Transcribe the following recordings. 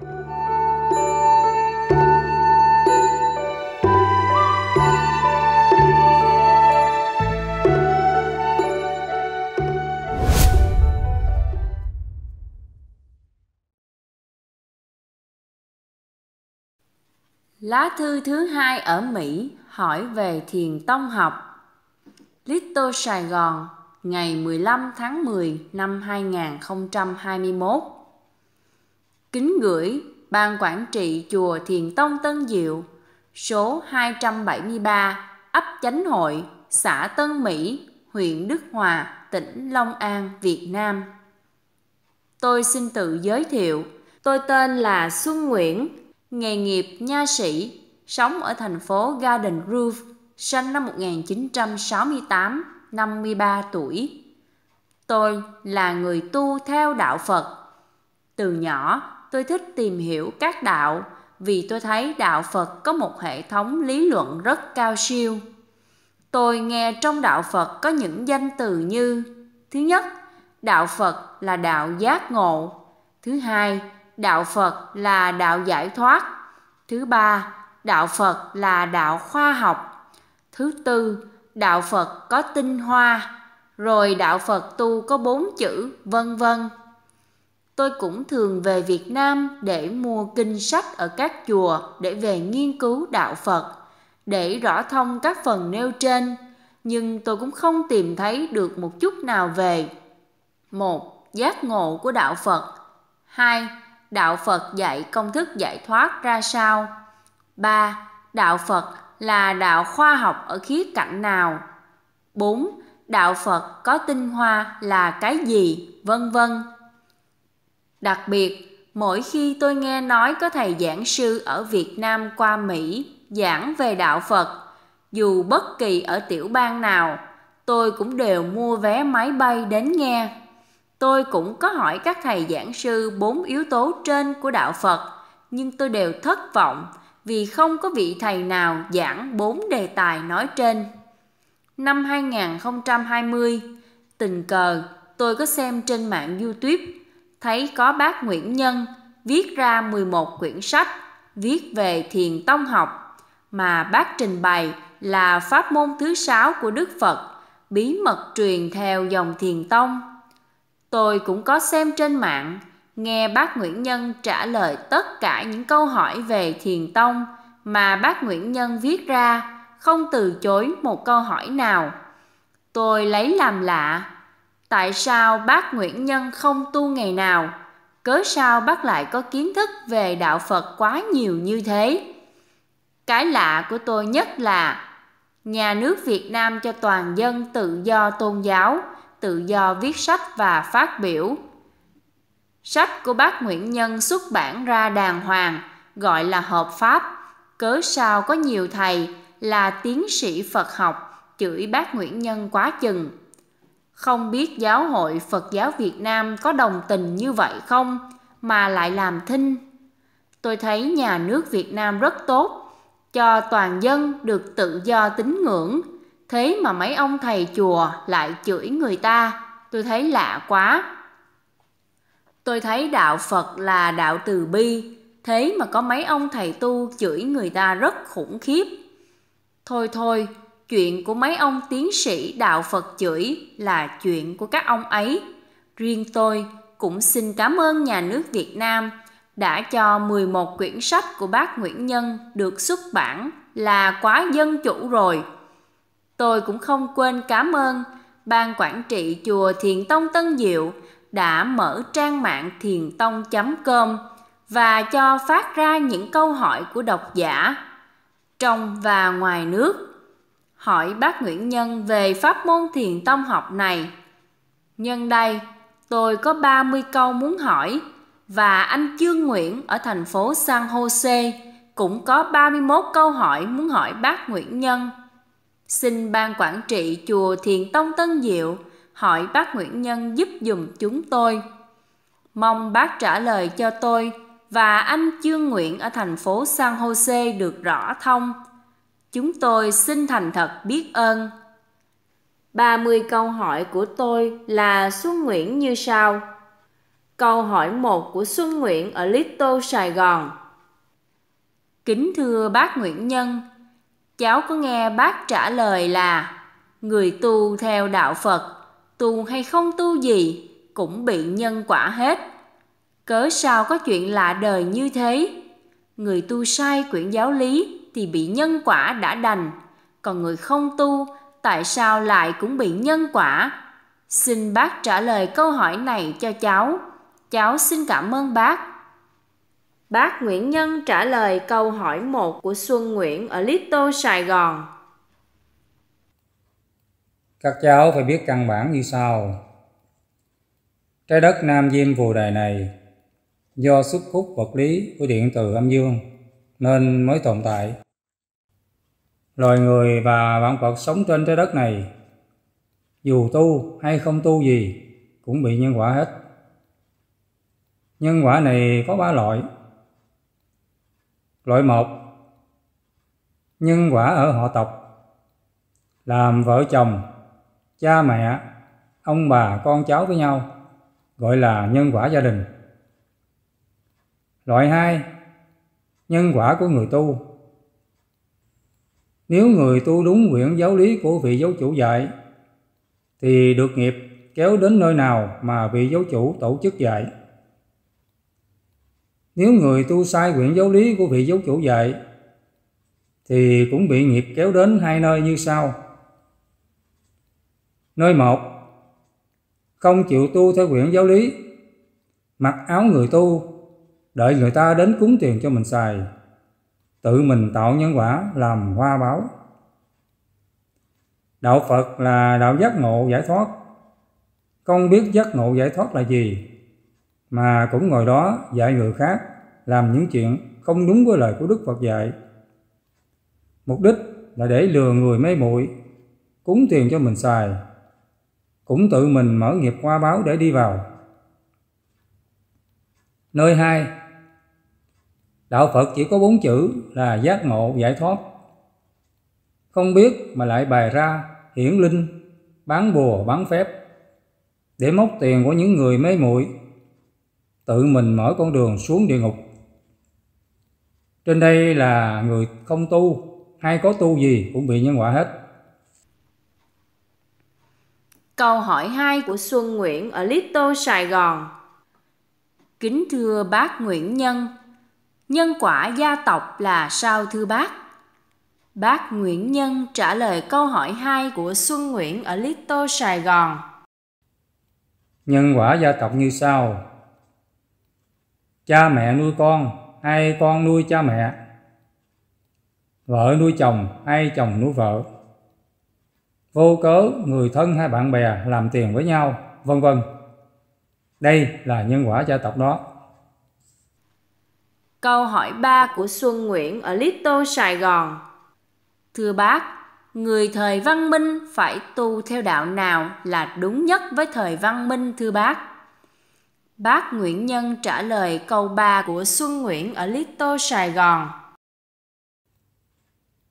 Lá thư thứ hai ở Mỹ hỏi về thiền tông học. Little Sài Gòn, ngày 15 tháng 10 năm 2021. Kính gửi Ban Quản trị Chùa Thiền Tông Tân Diệu Số 273 ấp Chánh Hội, xã Tân Mỹ, huyện Đức Hòa, tỉnh Long An, Việt Nam. Tôi xin tự giới thiệu, tôi tên là Xuân Nguyễn, nghề nghiệp nha sĩ, sống ở thành phố Garden Grove, sinh năm 1968, 53 tuổi. Tôi là người tu theo đạo Phật. Từ nhỏ, tôi thích tìm hiểu các đạo vì tôi thấy đạo Phật có một hệ thống lý luận rất cao siêu. Tôi nghe trong đạo Phật có những danh từ như Thứ nhất, đạo Phật là đạo giác ngộ. Thứ hai, đạo Phật là đạo giải thoát. Thứ ba, đạo Phật là đạo khoa học. Thứ tư, đạo Phật có tinh hoa. Rồi đạo Phật tu có bốn chữ, vân vân tôi cũng thường về Việt Nam để mua kinh sách ở các chùa để về nghiên cứu đạo Phật, để rõ thông các phần nêu trên, nhưng tôi cũng không tìm thấy được một chút nào về một Giác ngộ của đạo Phật hai Đạo Phật dạy công thức giải thoát ra sao ba Đạo Phật là đạo khoa học ở khía cạnh nào bốn Đạo Phật có tinh hoa là cái gì vân vân Đặc biệt, mỗi khi tôi nghe nói có thầy giảng sư ở Việt Nam qua Mỹ giảng về đạo Phật, dù bất kỳ ở tiểu bang nào, tôi cũng đều mua vé máy bay đến nghe. Tôi cũng có hỏi các thầy giảng sư bốn yếu tố trên của đạo Phật, nhưng tôi đều thất vọng vì không có vị thầy nào giảng bốn đề tài nói trên. Năm 2020, tình cờ tôi có xem trên mạng YouTube thấy có bác Nguyễn Nhân viết ra 11 quyển sách viết về thiền tông học mà bác trình bày là pháp môn thứ sáu của Đức Phật, bí mật truyền theo dòng thiền tông. Tôi cũng có xem trên mạng, nghe bác Nguyễn Nhân trả lời tất cả những câu hỏi về thiền tông mà bác Nguyễn Nhân viết ra, không từ chối một câu hỏi nào. Tôi lấy làm lạ tại sao bác Nguyễn Nhân không tu ngày nào? Cớ sao bác lại có kiến thức về đạo Phật quá nhiều như thế? Cái lạ của tôi nhất là nhà nước Việt Nam cho toàn dân tự do tôn giáo, tự do viết sách và phát biểu. Sách của bác Nguyễn Nhân xuất bản ra đàng hoàng, gọi là hợp pháp. Cớ sao có nhiều thầy là tiến sĩ Phật học chửi bác Nguyễn Nhân quá chừng. Không biết giáo hội Phật giáo Việt Nam có đồng tình như vậy không mà lại làm thinh. Tôi thấy nhà nước Việt Nam rất tốt, cho toàn dân được tự do tín ngưỡng, thế mà mấy ông thầy chùa lại chửi người ta, tôi thấy lạ quá. Tôi thấy đạo Phật là đạo từ bi, thế mà có mấy ông thầy tu chửi người ta rất khủng khiếp. Thôi thôi, chuyện của mấy ông tiến sĩ đạo Phật chửi là chuyện của các ông ấy. Riêng tôi cũng xin cảm ơn nhà nước Việt Nam đã cho 11 quyển sách của bác Nguyễn Nhân được xuất bản là quá dân chủ rồi. Tôi cũng không quên cảm ơn Ban Quản trị Chùa Thiền Tông Tân Diệu đã mở trang mạng thiền tông.com và cho phát ra những câu hỏi của độc giả trong và ngoài nước hỏi bác Nguyễn Nhân về pháp môn thiền tông học này. Nhân đây, tôi có 30 câu muốn hỏi và anh Trương Nguyễn ở thành phố San Jose cũng có 31 câu hỏi muốn hỏi bác Nguyễn Nhân. Xin ban quản trị chùa Thiền Tông Tân Diệu hỏi bác Nguyễn Nhân giúp dùm chúng tôi. Mong bác trả lời cho tôi và anh Trương Nguyễn ở thành phố San Jose được rõ thông Chúng tôi xin thành thật biết ơn. 30 câu hỏi của tôi là Xuân Nguyễn như sau. Câu hỏi 1 của Xuân Nguyễn ở Little Sài Gòn. Kính thưa bác Nguyễn Nhân, cháu có nghe bác trả lời là người tu theo đạo Phật, tu hay không tu gì cũng bị nhân quả hết. Cớ sao có chuyện lạ đời như thế? Người tu sai quyển giáo lý thì bị nhân quả đã đành, còn người không tu tại sao lại cũng bị nhân quả? Xin bác trả lời câu hỏi này cho cháu. Cháu xin cảm ơn bác. Bác Nguyễn Nhân trả lời câu hỏi một của Xuân Nguyễn ở Little Sài Gòn. Các cháu phải biết căn bản như sau. Trái đất Nam Diêm Phù Đài này do sức hút vật lý của điện từ âm dương nên mới tồn tại. Loài người và vạn vật sống trên trái đất này, dù tu hay không tu gì, cũng bị nhân quả hết. Nhân quả này có ba loại. Loại một Nhân quả ở họ tộc Làm vợ chồng, cha mẹ, ông bà, con cháu với nhau Gọi là nhân quả gia đình Loại hai nhân quả của người tu. Nếu người tu đúng quyển giáo lý của vị giáo chủ dạy, thì được nghiệp kéo đến nơi nào mà vị giáo chủ tổ chức dạy. Nếu người tu sai quyển giáo lý của vị giáo chủ dạy, thì cũng bị nghiệp kéo đến hai nơi như sau. Nơi một, không chịu tu theo quyển giáo lý, mặc áo người tu đợi người ta đến cúng tiền cho mình xài tự mình tạo nhân quả làm hoa báo đạo phật là đạo giác ngộ giải thoát không biết giác ngộ giải thoát là gì mà cũng ngồi đó dạy người khác làm những chuyện không đúng với lời của đức phật dạy mục đích là để lừa người mê muội cúng tiền cho mình xài cũng tự mình mở nghiệp hoa báo để đi vào Nơi hai, đạo Phật chỉ có bốn chữ là giác ngộ giải thoát. Không biết mà lại bày ra hiển linh, bán bùa, bán phép để móc tiền của những người mê muội tự mình mở con đường xuống địa ngục. Trên đây là người không tu hay có tu gì cũng bị nhân quả hết. Câu hỏi 2 của Xuân Nguyễn ở Little Sài Gòn Kính thưa bác Nguyễn Nhân, nhân quả gia tộc là sao thưa bác? Bác Nguyễn Nhân trả lời câu hỏi 2 của Xuân Nguyễn ở Little Sài Gòn. Nhân quả gia tộc như sau. Cha mẹ nuôi con, hay con nuôi cha mẹ. Vợ nuôi chồng, hay chồng nuôi vợ. Vô cớ người thân hay bạn bè làm tiền với nhau, vân vân. Đây là nhân quả gia tộc đó. Câu hỏi 3 của Xuân Nguyễn ở Little Sài Gòn. Thưa bác, người thời văn minh phải tu theo đạo nào là đúng nhất với thời văn minh thưa bác? Bác Nguyễn Nhân trả lời câu 3 của Xuân Nguyễn ở Little Sài Gòn.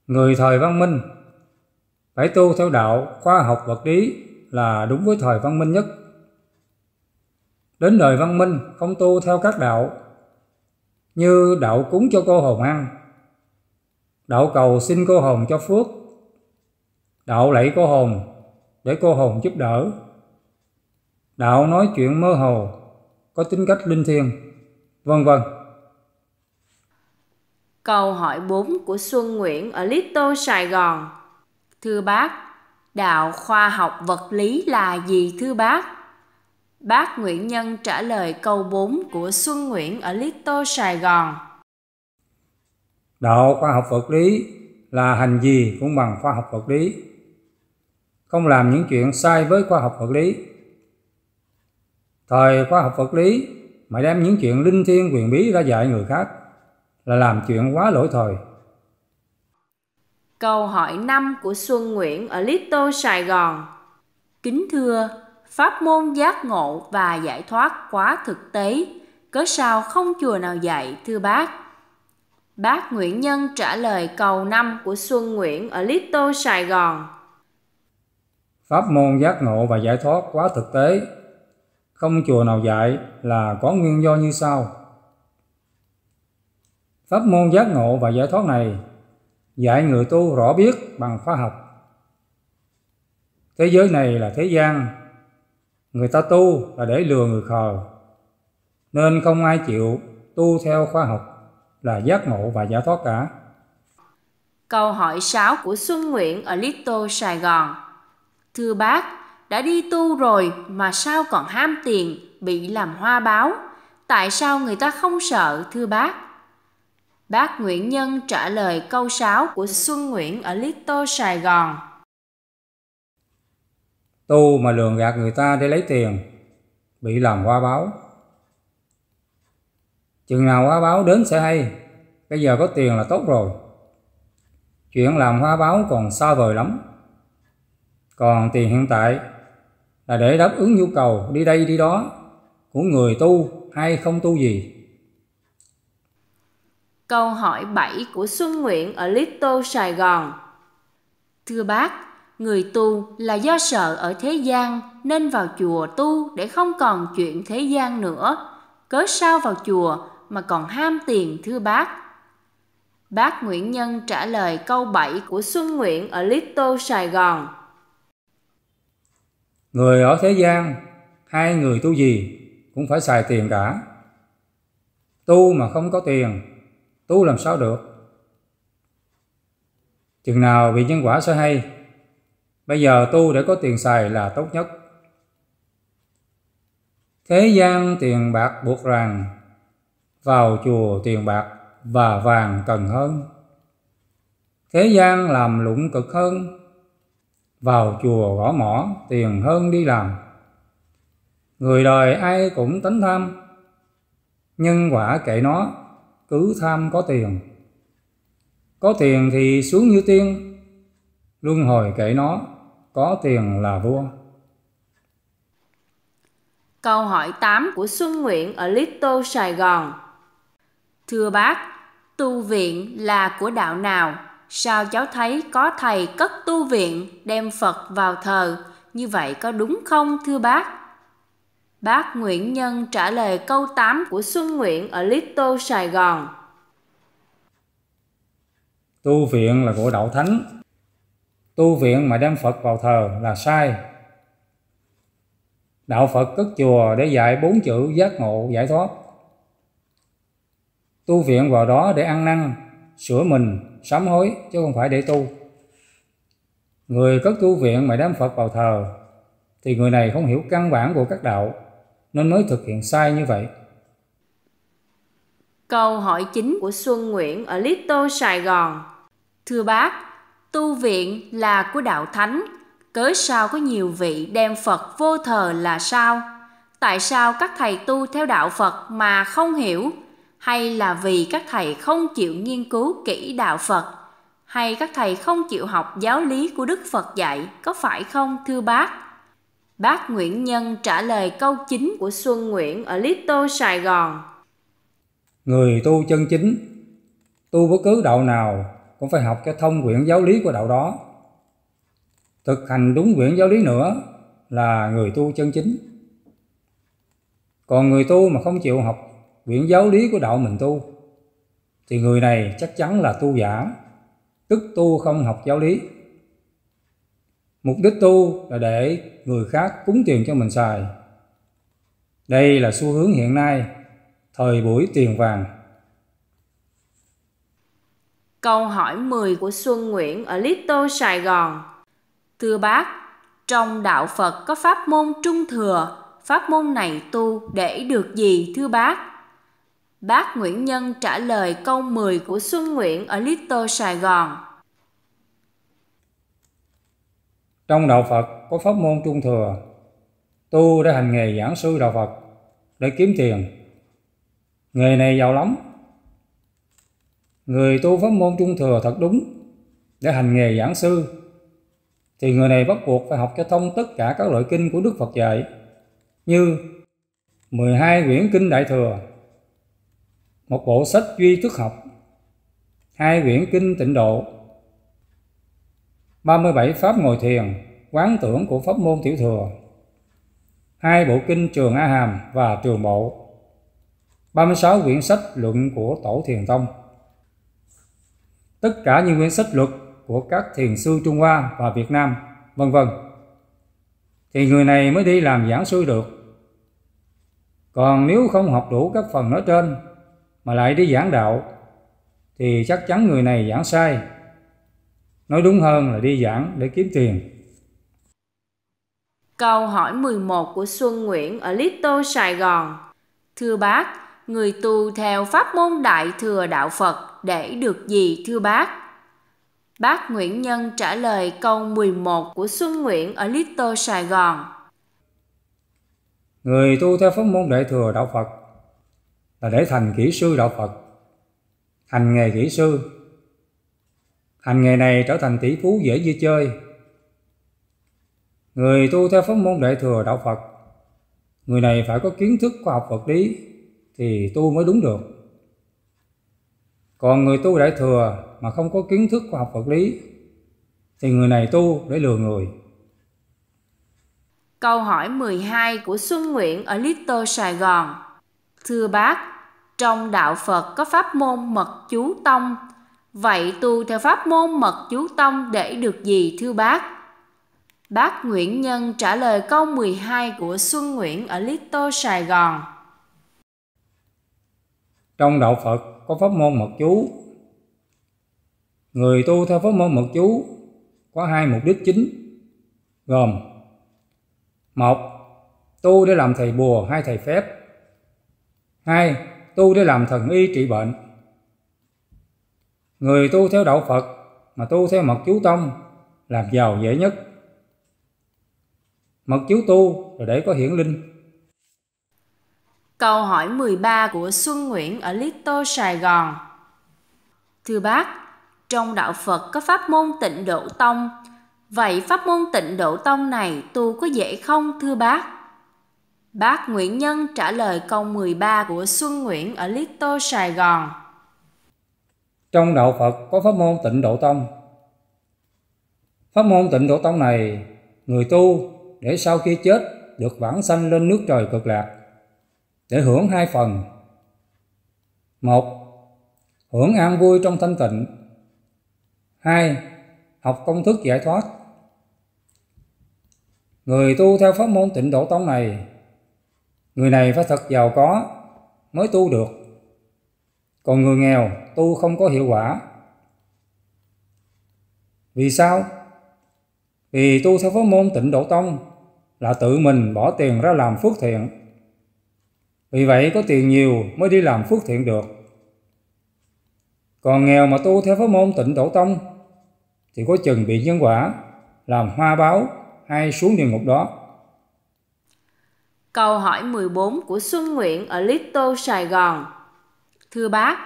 Người thời văn minh phải tu theo đạo khoa học vật lý là đúng với thời văn minh nhất đến đời văn minh không tu theo các đạo như đạo cúng cho cô hồn ăn đạo cầu xin cô hồn cho phước đạo lạy cô hồn để cô hồn giúp đỡ đạo nói chuyện mơ hồ có tính cách linh thiêng vân vân Câu hỏi 4 của Xuân Nguyễn ở Little Sài Gòn. Thưa bác, đạo khoa học vật lý là gì thưa bác? Bác Nguyễn Nhân trả lời câu 4 của Xuân Nguyễn ở Little Sài Gòn. Đạo khoa học vật lý là hành gì cũng bằng khoa học vật lý. Không làm những chuyện sai với khoa học vật lý. Thời khoa học vật lý mà đem những chuyện linh thiêng quyền bí ra dạy người khác là làm chuyện quá lỗi thời. Câu hỏi 5 của Xuân Nguyễn ở Little Sài Gòn. Kính thưa, pháp môn giác ngộ và giải thoát quá thực tế, cớ sao không chùa nào dạy thưa bác? Bác Nguyễn Nhân trả lời cầu năm của Xuân Nguyễn ở Little Sài Gòn. Pháp môn giác ngộ và giải thoát quá thực tế, không chùa nào dạy là có nguyên do như sau. Pháp môn giác ngộ và giải thoát này dạy người tu rõ biết bằng khoa học. Thế giới này là thế gian Người ta tu là để lừa người khờ. Nên không ai chịu tu theo khoa học là giác ngộ và giải thoát cả. Câu hỏi 6 của Xuân Nguyễn ở Lito, Sài Gòn. Thưa bác, đã đi tu rồi mà sao còn ham tiền, bị làm hoa báo? Tại sao người ta không sợ thưa bác? Bác Nguyễn Nhân trả lời câu 6 của Xuân Nguyễn ở Lito, Sài Gòn tu mà lường gạt người ta để lấy tiền bị làm hoa báo chừng nào hoa báo đến sẽ hay bây giờ có tiền là tốt rồi chuyện làm hoa báo còn xa vời lắm còn tiền hiện tại là để đáp ứng nhu cầu đi đây đi đó của người tu hay không tu gì Câu hỏi 7 của Xuân Nguyễn ở Little Sài Gòn Thưa bác, người tu là do sợ ở thế gian nên vào chùa tu để không còn chuyện thế gian nữa cớ sao vào chùa mà còn ham tiền thưa bác bác nguyễn nhân trả lời câu 7 của xuân nguyễn ở lít sài gòn người ở thế gian hai người tu gì cũng phải xài tiền cả tu mà không có tiền tu làm sao được chừng nào bị nhân quả sẽ hay Bây giờ tu để có tiền xài là tốt nhất. Thế gian tiền bạc buộc ràng, vào chùa tiền bạc và vàng cần hơn. Thế gian làm lụng cực hơn, vào chùa gõ mỏ tiền hơn đi làm. Người đời ai cũng tính tham, nhân quả kệ nó, cứ tham có tiền. Có tiền thì xuống như tiên, luân hồi kệ nó, có tiền là vua. Câu hỏi 8 của Xuân Nguyễn ở Little Sài Gòn. Thưa bác, tu viện là của đạo nào? Sao cháu thấy có thầy cất tu viện đem Phật vào thờ? Như vậy có đúng không thưa bác? Bác Nguyễn Nhân trả lời câu 8 của Xuân Nguyễn ở Little Sài Gòn. Tu viện là của Đạo Thánh, tu viện mà đem Phật vào thờ là sai. Đạo Phật cất chùa để dạy bốn chữ giác ngộ giải thoát. Tu viện vào đó để ăn năn, sửa mình, sám hối chứ không phải để tu. Người cất tu viện mà đem Phật vào thờ thì người này không hiểu căn bản của các đạo nên mới thực hiện sai như vậy. Câu hỏi chính của Xuân Nguyễn ở Lít Sài Gòn Thưa bác, tu viện là của đạo thánh, cớ sao có nhiều vị đem Phật vô thờ là sao? Tại sao các thầy tu theo đạo Phật mà không hiểu? Hay là vì các thầy không chịu nghiên cứu kỹ đạo Phật? Hay các thầy không chịu học giáo lý của Đức Phật dạy, có phải không thưa bác? Bác Nguyễn Nhân trả lời câu chính của Xuân Nguyễn ở Lý Tô, Sài Gòn. Người tu chân chính, tu bất cứ đạo nào cũng phải học cái thông quyển giáo lý của đạo đó. Thực hành đúng quyển giáo lý nữa là người tu chân chính. Còn người tu mà không chịu học quyển giáo lý của đạo mình tu thì người này chắc chắn là tu giả, tức tu không học giáo lý. Mục đích tu là để người khác cúng tiền cho mình xài. Đây là xu hướng hiện nay, thời buổi tiền vàng Câu hỏi 10 của Xuân Nguyễn ở Little Sài Gòn. Thưa bác, trong đạo Phật có pháp môn trung thừa, pháp môn này tu để được gì thưa bác? Bác Nguyễn Nhân trả lời câu 10 của Xuân Nguyễn ở Little Sài Gòn. Trong đạo Phật có pháp môn trung thừa, tu để hành nghề giảng sư đạo Phật để kiếm tiền. Nghề này giàu lắm, người tu pháp môn trung thừa thật đúng để hành nghề giảng sư thì người này bắt buộc phải học cho thông tất cả các loại kinh của Đức Phật dạy như 12 quyển kinh Đại Thừa, một bộ sách duy thức học, hai quyển kinh tịnh độ, 37 pháp ngồi thiền, quán tưởng của pháp môn tiểu thừa, hai bộ kinh trường A Hàm và trường bộ, 36 quyển sách luận của Tổ Thiền Tông tất cả những quyển sách luật của các thiền sư Trung Hoa và Việt Nam, vân vân. Thì người này mới đi làm giảng sư được. Còn nếu không học đủ các phần nói trên mà lại đi giảng đạo thì chắc chắn người này giảng sai. Nói đúng hơn là đi giảng để kiếm tiền. Câu hỏi 11 của Xuân Nguyễn ở Little Sài Gòn. Thưa bác, người tu theo pháp môn đại thừa đạo Phật để được gì thưa bác? Bác Nguyễn Nhân trả lời câu 11 của Xuân Nguyễn ở Little Sài Gòn. Người tu theo pháp môn đại thừa đạo Phật là để thành kỹ sư đạo Phật, hành nghề kỹ sư. Hành nghề này trở thành tỷ phú dễ như chơi. Người tu theo pháp môn đại thừa đạo Phật, người này phải có kiến thức khoa học vật lý, thì tu mới đúng được còn người tu đại thừa mà không có kiến thức khoa học vật lý thì người này tu để lừa người Câu hỏi 12 của Xuân Nguyễn ở Little Sài Gòn Thưa bác, trong đạo Phật có pháp môn mật chú tông Vậy tu theo pháp môn mật chú tông để được gì thưa bác? Bác Nguyễn Nhân trả lời câu 12 của Xuân Nguyễn ở Little Sài Gòn trong đạo Phật có pháp môn mật chú. Người tu theo pháp môn mật chú có hai mục đích chính gồm một tu để làm thầy bùa hay thầy phép hai tu để làm thần y trị bệnh người tu theo đạo phật mà tu theo mật chú tông làm giàu dễ nhất mật chú tu rồi để có hiển linh Câu hỏi 13 của Xuân Nguyễn ở Little Sài Gòn. Thưa bác, trong đạo Phật có pháp môn Tịnh Độ Tông. Vậy pháp môn Tịnh Độ Tông này tu có dễ không thưa bác? Bác Nguyễn Nhân trả lời câu 13 của Xuân Nguyễn ở Little Sài Gòn. Trong đạo Phật có pháp môn Tịnh Độ Tông. Pháp môn Tịnh Độ Tông này người tu để sau khi chết được vãng sanh lên nước trời cực lạc để hưởng hai phần. Một, hưởng an vui trong thanh tịnh. Hai, học công thức giải thoát. Người tu theo pháp môn tịnh độ tông này, người này phải thật giàu có mới tu được. Còn người nghèo tu không có hiệu quả. Vì sao? Vì tu theo pháp môn tịnh độ tông là tự mình bỏ tiền ra làm phước thiện vì vậy có tiền nhiều mới đi làm phước thiện được. Còn nghèo mà tu theo pháp môn tịnh độ tông thì có chừng bị nhân quả, làm hoa báo hay xuống địa ngục đó. Câu hỏi 14 của Xuân Nguyễn ở Lito, Sài Gòn. Thưa bác,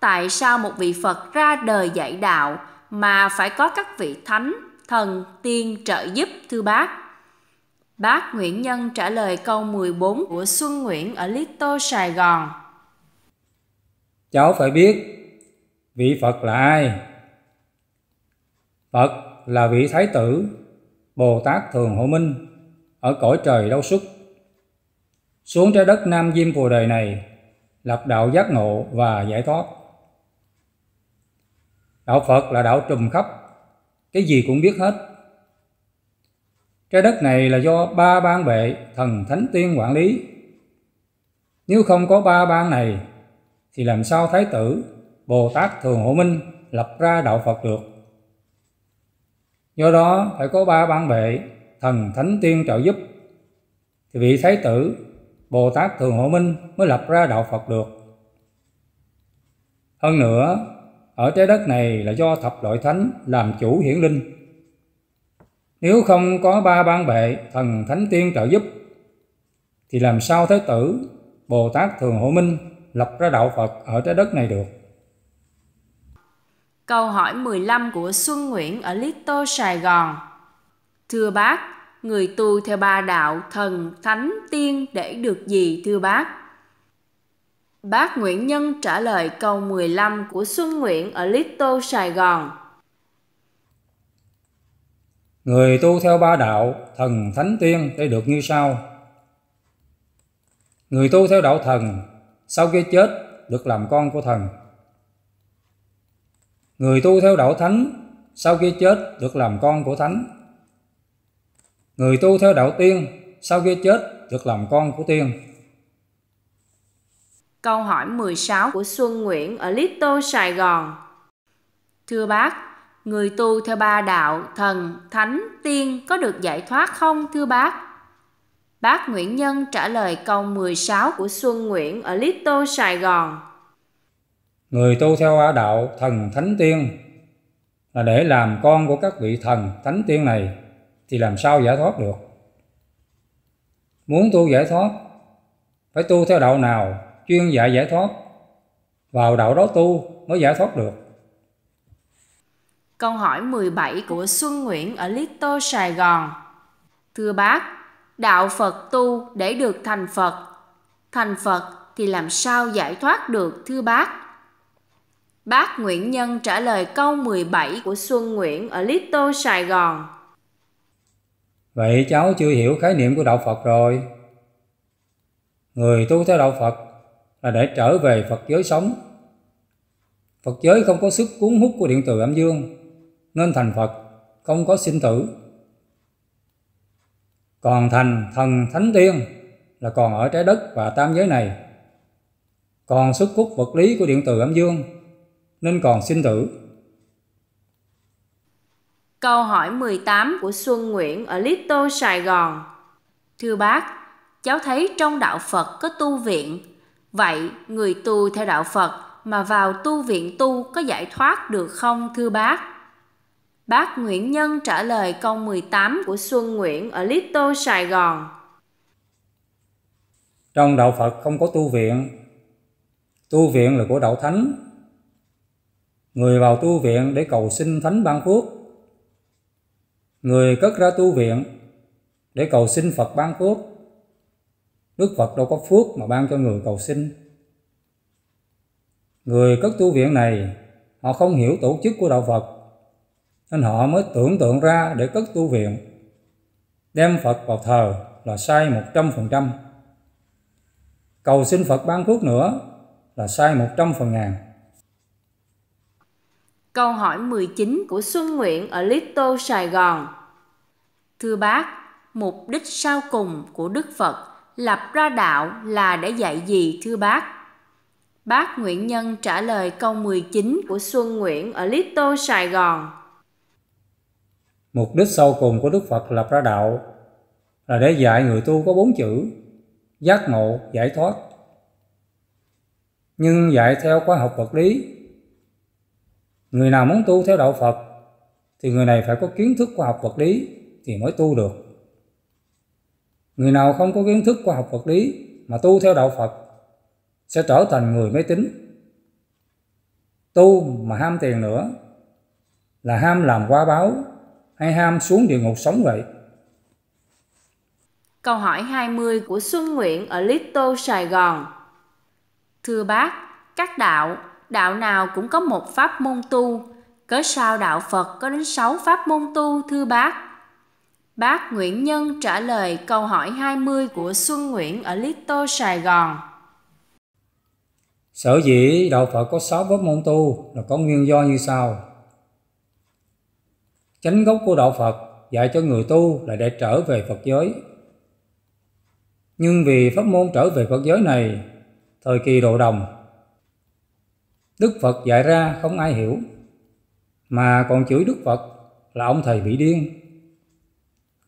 tại sao một vị Phật ra đời dạy đạo mà phải có các vị thánh, thần, tiên trợ giúp thưa bác? Bác Nguyễn Nhân trả lời câu 14 của Xuân Nguyễn ở Lý Sài Gòn. Cháu phải biết vị Phật là ai? Phật là vị Thái tử, Bồ Tát Thường Hộ Minh, ở cõi trời đau xuất. Xuống trái đất Nam Diêm phù đời này, lập đạo giác ngộ và giải thoát. Đạo Phật là đạo trùm khắp, cái gì cũng biết hết, Trái đất này là do ba ban bệ thần thánh tiên quản lý. Nếu không có ba ban này, thì làm sao Thái tử, Bồ Tát Thường Hộ Minh lập ra đạo Phật được? Do đó phải có ba ban bệ thần thánh tiên trợ giúp, thì vị Thái tử, Bồ Tát Thường Hộ Minh mới lập ra đạo Phật được. Hơn nữa, ở trái đất này là do thập loại thánh làm chủ hiển linh nếu không có ba ban bệ, thần thánh tiên trợ giúp, thì làm sao Thế tử Bồ Tát Thường Hộ Minh lập ra đạo Phật ở trái đất này được? Câu hỏi 15 của Xuân Nguyễn ở Lito Sài Gòn. Thưa bác, người tu theo ba đạo thần, thánh, tiên để được gì thưa bác? Bác Nguyễn Nhân trả lời câu 15 của Xuân Nguyễn ở Lito Sài Gòn. Người tu theo ba đạo, thần, thánh, tiên để được như sau. Người tu theo đạo thần, sau khi chết được làm con của thần. Người tu theo đạo thánh, sau khi chết được làm con của thánh. Người tu theo đạo tiên, sau khi chết được làm con của tiên. Câu hỏi 16 của Xuân Nguyễn ở Little, Sài Gòn. Thưa bác, người tu theo ba đạo thần thánh tiên có được giải thoát không thưa bác Bác Nguyễn Nhân trả lời câu 16 của Xuân Nguyễn ở Lít Sài Gòn. Người tu theo đạo thần thánh tiên là để làm con của các vị thần thánh tiên này thì làm sao giải thoát được? Muốn tu giải thoát phải tu theo đạo nào chuyên dạy giải thoát vào đạo đó tu mới giải thoát được Câu hỏi 17 của Xuân Nguyễn ở Little Sài Gòn. Thưa bác, đạo Phật tu để được thành Phật. Thành Phật thì làm sao giải thoát được thưa bác? Bác Nguyễn Nhân trả lời câu 17 của Xuân Nguyễn ở Little Sài Gòn. Vậy cháu chưa hiểu khái niệm của đạo Phật rồi. Người tu theo đạo Phật là để trở về Phật giới sống. Phật giới không có sức cuốn hút của điện từ âm dương nên thành Phật, không có sinh tử. Còn thành thần thánh tiên là còn ở trái đất và tam giới này. Còn xuất khúc vật lý của điện tử âm dương nên còn sinh tử. Câu hỏi 18 của Xuân Nguyễn ở Lít Sài Gòn. Thưa bác, cháu thấy trong đạo Phật có tu viện. Vậy, người tu theo đạo Phật mà vào tu viện tu có giải thoát được không thưa bác? Bác Nguyễn Nhân trả lời câu 18 của Xuân Nguyễn ở Lít Sài Gòn. Trong đạo Phật không có tu viện. Tu viện là của đạo thánh. Người vào tu viện để cầu xin thánh ban phước. Người cất ra tu viện để cầu xin Phật ban phước. Đức Phật đâu có phước mà ban cho người cầu xin. Người cất tu viện này, họ không hiểu tổ chức của đạo Phật nên họ mới tưởng tượng ra để cất tu viện. Đem Phật vào thờ là sai một trăm phần trăm, Cầu xin Phật ban phước nữa là sai một trăm phần ngàn. Câu hỏi 19 của Xuân Nguyễn ở Lito, Sài Gòn. Thưa bác, mục đích sau cùng của Đức Phật lập ra đạo là để dạy gì thưa bác? Bác Nguyễn Nhân trả lời câu 19 của Xuân Nguyễn ở Lito, Sài Gòn. Mục đích sâu cùng của Đức Phật lập ra đạo là để dạy người tu có bốn chữ giác ngộ, giải thoát. Nhưng dạy theo khoa học vật lý, người nào muốn tu theo đạo Phật thì người này phải có kiến thức khoa học vật lý thì mới tu được. Người nào không có kiến thức khoa học vật lý mà tu theo đạo Phật sẽ trở thành người máy tính. Tu mà ham tiền nữa là ham làm quá báo hay ham xuống địa ngục sống vậy? Câu hỏi 20 của Xuân Nguyễn ở Little Sài Gòn. Thưa bác, các đạo, đạo nào cũng có một pháp môn tu, cớ sao đạo Phật có đến 6 pháp môn tu thưa bác? Bác Nguyễn Nhân trả lời câu hỏi 20 của Xuân Nguyễn ở Little Sài Gòn. Sở dĩ đạo Phật có 6 pháp môn tu là có nguyên do như sau. Chánh gốc của đạo Phật dạy cho người tu là để trở về Phật giới. Nhưng vì pháp môn trở về Phật giới này, thời kỳ độ đồng, Đức Phật dạy ra không ai hiểu, mà còn chửi Đức Phật là ông thầy bị điên.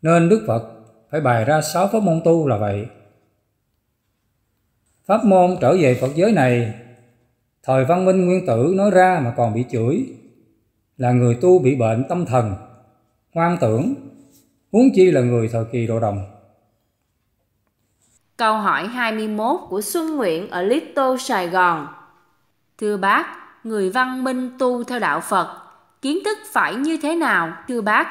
Nên Đức Phật phải bày ra sáu pháp môn tu là vậy. Pháp môn trở về Phật giới này, thời văn minh nguyên tử nói ra mà còn bị chửi là người tu bị bệnh tâm thần, hoang tưởng, huống chi là người thời kỳ độ đồng. Câu hỏi 21 của Xuân Nguyễn ở Little Sài Gòn. Thưa bác, người văn minh tu theo đạo Phật, kiến thức phải như thế nào thưa bác?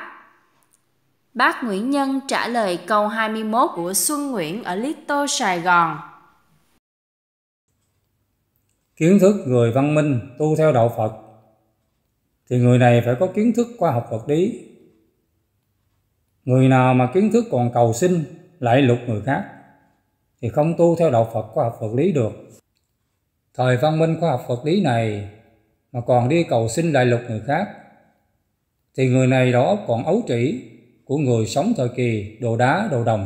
Bác Nguyễn Nhân trả lời câu 21 của Xuân Nguyễn ở Little Sài Gòn. Kiến thức người văn minh tu theo đạo Phật thì người này phải có kiến thức khoa học vật lý người nào mà kiến thức còn cầu sinh lại lục người khác thì không tu theo đạo phật khoa học vật lý được thời văn minh khoa học vật lý này mà còn đi cầu sinh lại lục người khác thì người này đó còn ấu trĩ của người sống thời kỳ đồ đá đồ đồng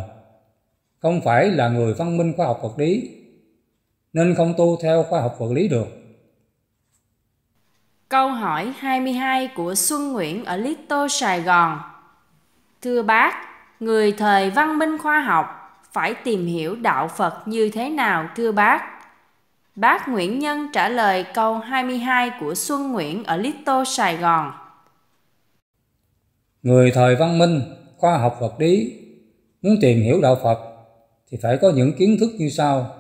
không phải là người văn minh khoa học vật lý nên không tu theo khoa học vật lý được Câu hỏi 22 của Xuân Nguyễn ở Little Sài Gòn. Thưa bác, người thời văn minh khoa học phải tìm hiểu đạo Phật như thế nào thưa bác? Bác Nguyễn Nhân trả lời câu 22 của Xuân Nguyễn ở Little Sài Gòn. Người thời văn minh, khoa học vật lý muốn tìm hiểu đạo Phật thì phải có những kiến thức như sau.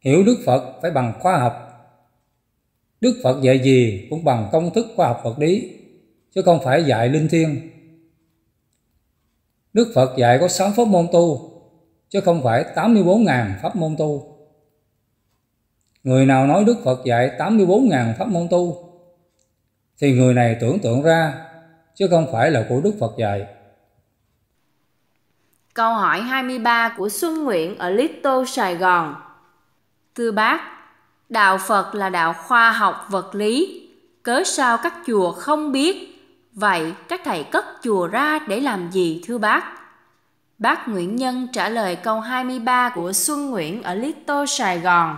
Hiểu Đức Phật phải bằng khoa học Đức Phật dạy gì cũng bằng công thức khoa học vật lý, chứ không phải dạy linh thiêng. Đức Phật dạy có 6 pháp môn tu, chứ không phải 84.000 pháp môn tu. Người nào nói Đức Phật dạy 84.000 pháp môn tu, thì người này tưởng tượng ra, chứ không phải là của Đức Phật dạy. Câu hỏi 23 của Xuân Nguyễn ở Little, Sài Gòn. Thưa bác, đạo phật là đạo khoa học vật lý cớ sao các chùa không biết vậy các thầy cất chùa ra để làm gì thưa bác bác nguyễn nhân trả lời câu 23 của xuân nguyễn ở lý tô sài gòn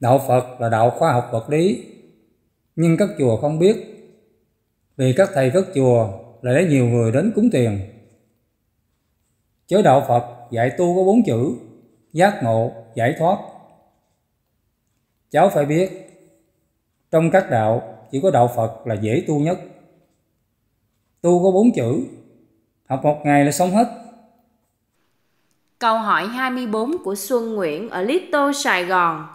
đạo phật là đạo khoa học vật lý nhưng các chùa không biết vì các thầy cất chùa lại lấy nhiều người đến cúng tiền chớ đạo phật dạy tu có bốn chữ giác ngộ giải thoát cháu phải biết trong các đạo chỉ có đạo phật là dễ tu nhất tu có bốn chữ học một ngày là sống hết Câu hỏi 24 của Xuân Nguyễn ở Lito, Sài Gòn.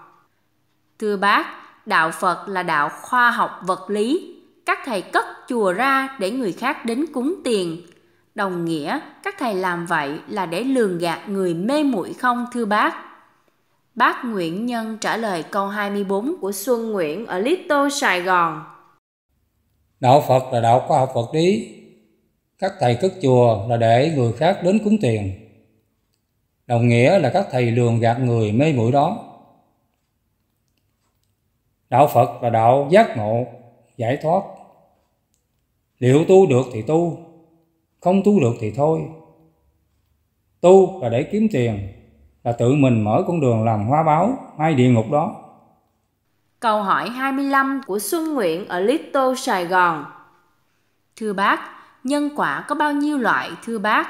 Thưa bác, đạo Phật là đạo khoa học vật lý. Các thầy cất chùa ra để người khác đến cúng tiền. Đồng nghĩa các thầy làm vậy là để lường gạt người mê muội không thưa bác? Bác Nguyễn Nhân trả lời câu 24 của Xuân Nguyễn ở Lý Sài Gòn. Đạo Phật là đạo khoa học Phật lý. Các thầy cất chùa là để người khác đến cúng tiền. Đồng nghĩa là các thầy lường gạt người mê muội đó. Đạo Phật là đạo giác ngộ, giải thoát. Liệu tu được thì tu, không tu được thì thôi. Tu là để kiếm tiền, là tự mình mở con đường làm hoa báo ngay địa ngục đó. Câu hỏi 25 của Xuân Nguyễn ở Little Sài Gòn. Thưa bác, nhân quả có bao nhiêu loại thưa bác?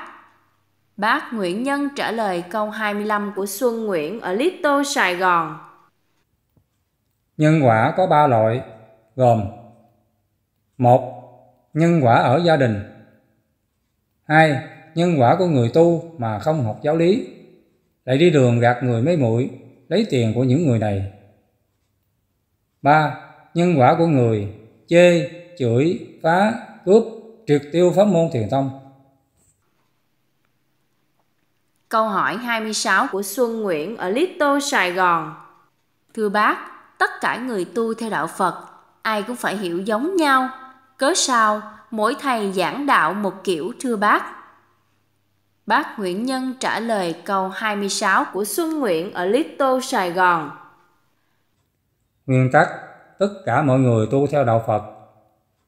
Bác Nguyễn Nhân trả lời câu 25 của Xuân Nguyễn ở Little Sài Gòn. Nhân quả có 3 loại gồm một Nhân quả ở gia đình hai Nhân quả của người tu mà không học giáo lý lại đi đường gạt người mấy mũi lấy tiền của những người này. ba Nhân quả của người chê, chửi, phá, cướp, triệt tiêu pháp môn thiền tông. Câu hỏi 26 của Xuân Nguyễn ở Lito, Sài Gòn. Thưa bác, tất cả người tu theo đạo Phật, ai cũng phải hiểu giống nhau. Cớ sao mỗi thầy giảng đạo một kiểu thưa bác? Bác Nguyễn Nhân trả lời câu 26 của Xuân Nguyễn ở Little Sài Gòn. Nguyên tắc, tất cả mọi người tu theo đạo Phật,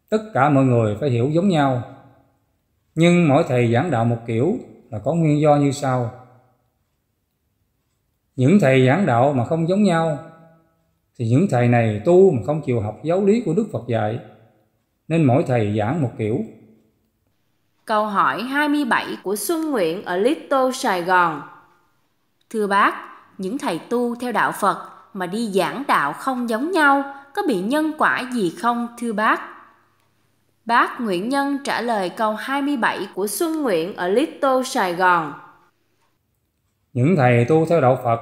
tất cả mọi người phải hiểu giống nhau. Nhưng mỗi thầy giảng đạo một kiểu là có nguyên do như sau. Những thầy giảng đạo mà không giống nhau thì những thầy này tu mà không chịu học giáo lý của Đức Phật dạy nên mỗi thầy giảng một kiểu câu hỏi 27 của Xuân Nguyễn ở Little Sài Gòn. Thưa bác, những thầy tu theo đạo Phật mà đi giảng đạo không giống nhau, có bị nhân quả gì không thưa bác? Bác Nguyễn Nhân trả lời câu 27 của Xuân Nguyễn ở Little Sài Gòn. Những thầy tu theo đạo Phật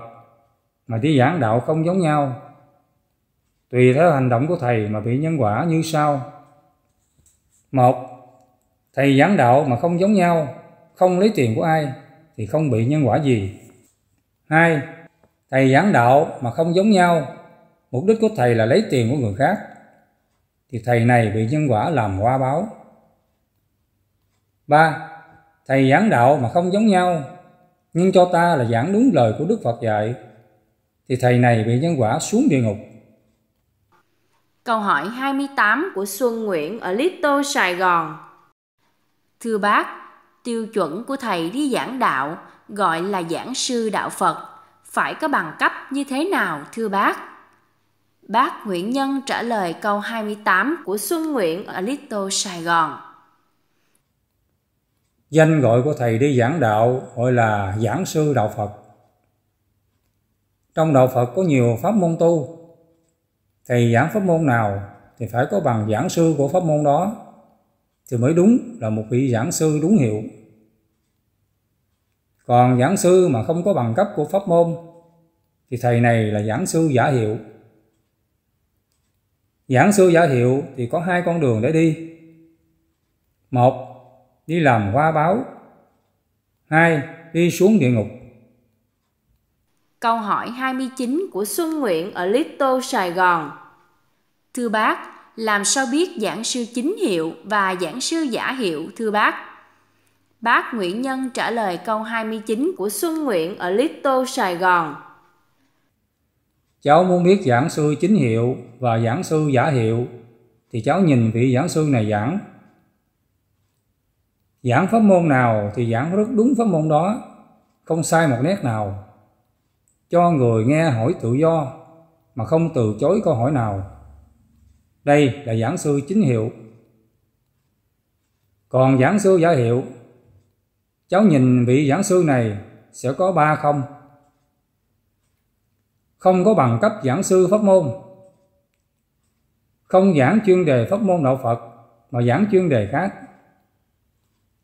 mà đi giảng đạo không giống nhau. Tùy theo hành động của thầy mà bị nhân quả như sau. Một, thầy giảng đạo mà không giống nhau không lấy tiền của ai thì không bị nhân quả gì hai thầy giảng đạo mà không giống nhau mục đích của thầy là lấy tiền của người khác thì thầy này bị nhân quả làm hoa báo ba thầy giảng đạo mà không giống nhau nhưng cho ta là giảng đúng lời của đức phật dạy thì thầy này bị nhân quả xuống địa ngục Câu hỏi 28 của Xuân Nguyễn ở Little, Sài Gòn Thưa bác, tiêu chuẩn của thầy đi giảng đạo gọi là giảng sư đạo Phật, phải có bằng cấp như thế nào thưa bác? Bác Nguyễn Nhân trả lời câu 28 của Xuân Nguyễn ở Little Sài Gòn. Danh gọi của thầy đi giảng đạo gọi là giảng sư đạo Phật. Trong đạo Phật có nhiều pháp môn tu. Thầy giảng pháp môn nào thì phải có bằng giảng sư của pháp môn đó thì mới đúng là một vị giảng sư đúng hiệu. Còn giảng sư mà không có bằng cấp của pháp môn thì thầy này là giảng sư giả hiệu. Giảng sư giả hiệu thì có hai con đường để đi. Một, đi làm hoa báo. Hai, đi xuống địa ngục. Câu hỏi 29 của Xuân Nguyễn ở Little, Sài Gòn. Thưa bác, làm sao biết giảng sư chính hiệu và giảng sư giả hiệu thưa bác? Bác Nguyễn Nhân trả lời câu 29 của Xuân Nguyễn ở Little Sài Gòn. Cháu muốn biết giảng sư chính hiệu và giảng sư giả hiệu thì cháu nhìn vị giảng sư này giảng. Giảng pháp môn nào thì giảng rất đúng pháp môn đó, không sai một nét nào. Cho người nghe hỏi tự do mà không từ chối câu hỏi nào đây là giảng sư chính hiệu. Còn giảng sư giả hiệu, cháu nhìn vị giảng sư này sẽ có ba không. Không có bằng cấp giảng sư pháp môn. Không giảng chuyên đề pháp môn đạo Phật mà giảng chuyên đề khác.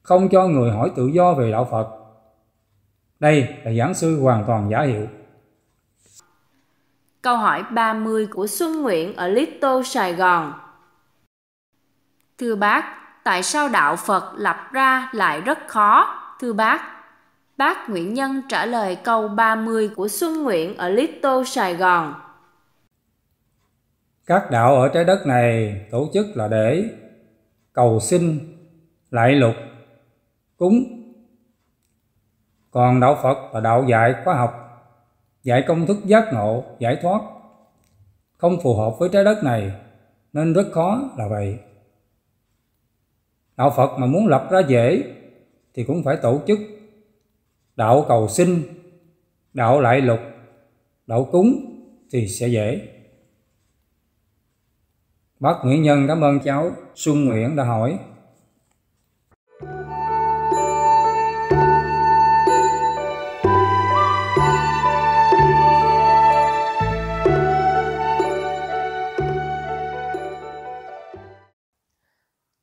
Không cho người hỏi tự do về đạo Phật. Đây là giảng sư hoàn toàn giả hiệu. Câu hỏi 30 của Xuân Nguyễn ở Little Sài Gòn. Thưa bác, tại sao đạo Phật lập ra lại rất khó? Thưa bác, bác Nguyễn Nhân trả lời câu 30 của Xuân Nguyễn ở Little Sài Gòn. Các đạo ở trái đất này tổ chức là để cầu sinh, lại lục, cúng. Còn đạo Phật là đạo dạy khoa học dạy công thức giác ngộ, giải thoát, không phù hợp với trái đất này nên rất khó là vậy. Đạo Phật mà muốn lập ra dễ thì cũng phải tổ chức đạo cầu sinh, đạo lại lục, đạo cúng thì sẽ dễ. Bác Nguyễn Nhân cảm ơn cháu Xuân Nguyễn đã hỏi.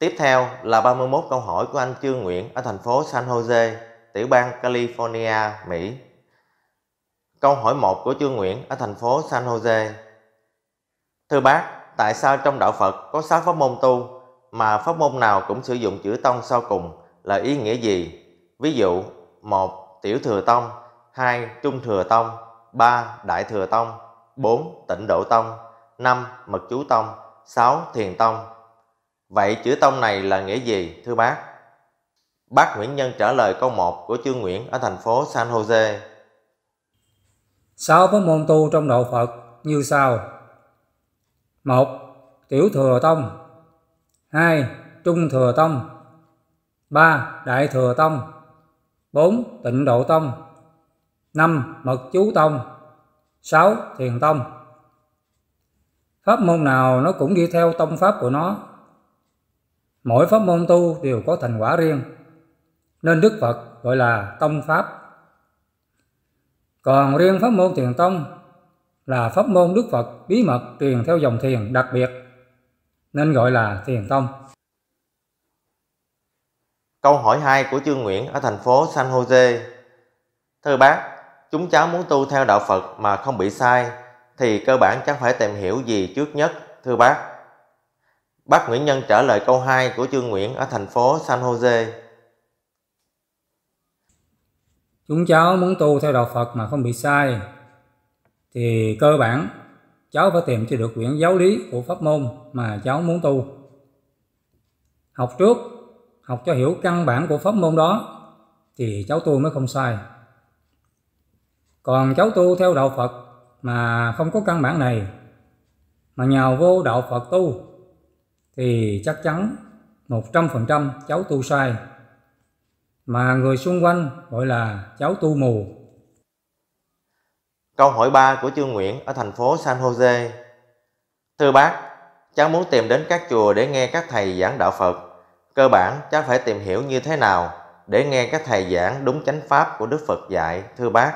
Tiếp theo là 31 câu hỏi của anh Trương Nguyễn ở thành phố San Jose, tiểu bang California, Mỹ. Câu hỏi 1 của Trương Nguyễn ở thành phố San Jose. Thưa bác, tại sao trong đạo Phật có 6 pháp môn tu mà pháp môn nào cũng sử dụng chữ tông sau cùng là ý nghĩa gì? Ví dụ, 1. Tiểu thừa tông, 2. Trung thừa tông, 3. Đại thừa tông, 4. Tịnh độ tông, 5. Mật chú tông, 6. Thiền tông, Vậy chữ tông này là nghĩa gì, thưa bác? Bác Nguyễn Nhân trả lời câu 1 của chư Nguyễn ở thành phố San Jose. Sáu pháp môn tu trong đạo Phật như sau. một Tiểu Thừa Tông 2. Trung Thừa Tông 3. Đại Thừa Tông 4. Tịnh Độ Tông 5. Mật Chú Tông 6. Thiền Tông Pháp môn nào nó cũng đi theo tông pháp của nó Mỗi pháp môn tu đều có thành quả riêng, nên Đức Phật gọi là tông pháp. Còn riêng pháp môn thiền tông là pháp môn Đức Phật bí mật truyền theo dòng thiền đặc biệt, nên gọi là thiền tông. Câu hỏi 2 của Trương Nguyễn ở thành phố San Jose. Thưa bác, chúng cháu muốn tu theo đạo Phật mà không bị sai thì cơ bản chẳng phải tìm hiểu gì trước nhất, thưa bác. Bác Nguyễn Nhân trả lời câu 2 của Trương Nguyễn ở thành phố San Jose. Chúng cháu muốn tu theo đạo Phật mà không bị sai thì cơ bản cháu phải tìm cho được quyển giáo lý của pháp môn mà cháu muốn tu. Học trước, học cho hiểu căn bản của pháp môn đó thì cháu tu mới không sai. Còn cháu tu theo đạo Phật mà không có căn bản này mà nhào vô đạo Phật tu thì chắc chắn 100% cháu tu sai mà người xung quanh gọi là cháu tu mù. Câu hỏi 3 của Trương Nguyễn ở thành phố San Jose. Thưa bác, cháu muốn tìm đến các chùa để nghe các thầy giảng đạo Phật. Cơ bản cháu phải tìm hiểu như thế nào để nghe các thầy giảng đúng chánh pháp của Đức Phật dạy, thưa bác.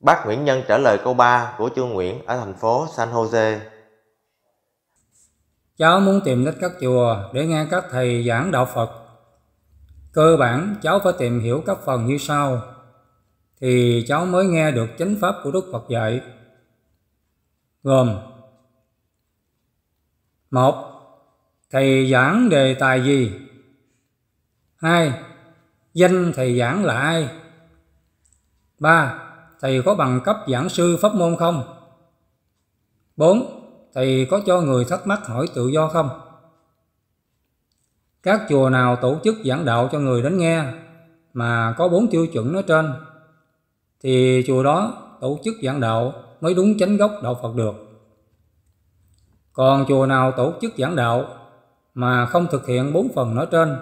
Bác Nguyễn Nhân trả lời câu 3 của Trương Nguyễn ở thành phố San Jose. Cháu muốn tìm đến các chùa để nghe các thầy giảng đạo Phật. Cơ bản cháu phải tìm hiểu các phần như sau thì cháu mới nghe được chánh pháp của Đức Phật dạy. Gồm một Thầy giảng đề tài gì? hai Danh thầy giảng là ai? ba Thầy có bằng cấp giảng sư pháp môn không? bốn thì có cho người thắc mắc hỏi tự do không? Các chùa nào tổ chức giảng đạo cho người đến nghe mà có bốn tiêu chuẩn nói trên thì chùa đó tổ chức giảng đạo mới đúng chánh gốc đạo Phật được. Còn chùa nào tổ chức giảng đạo mà không thực hiện bốn phần nói trên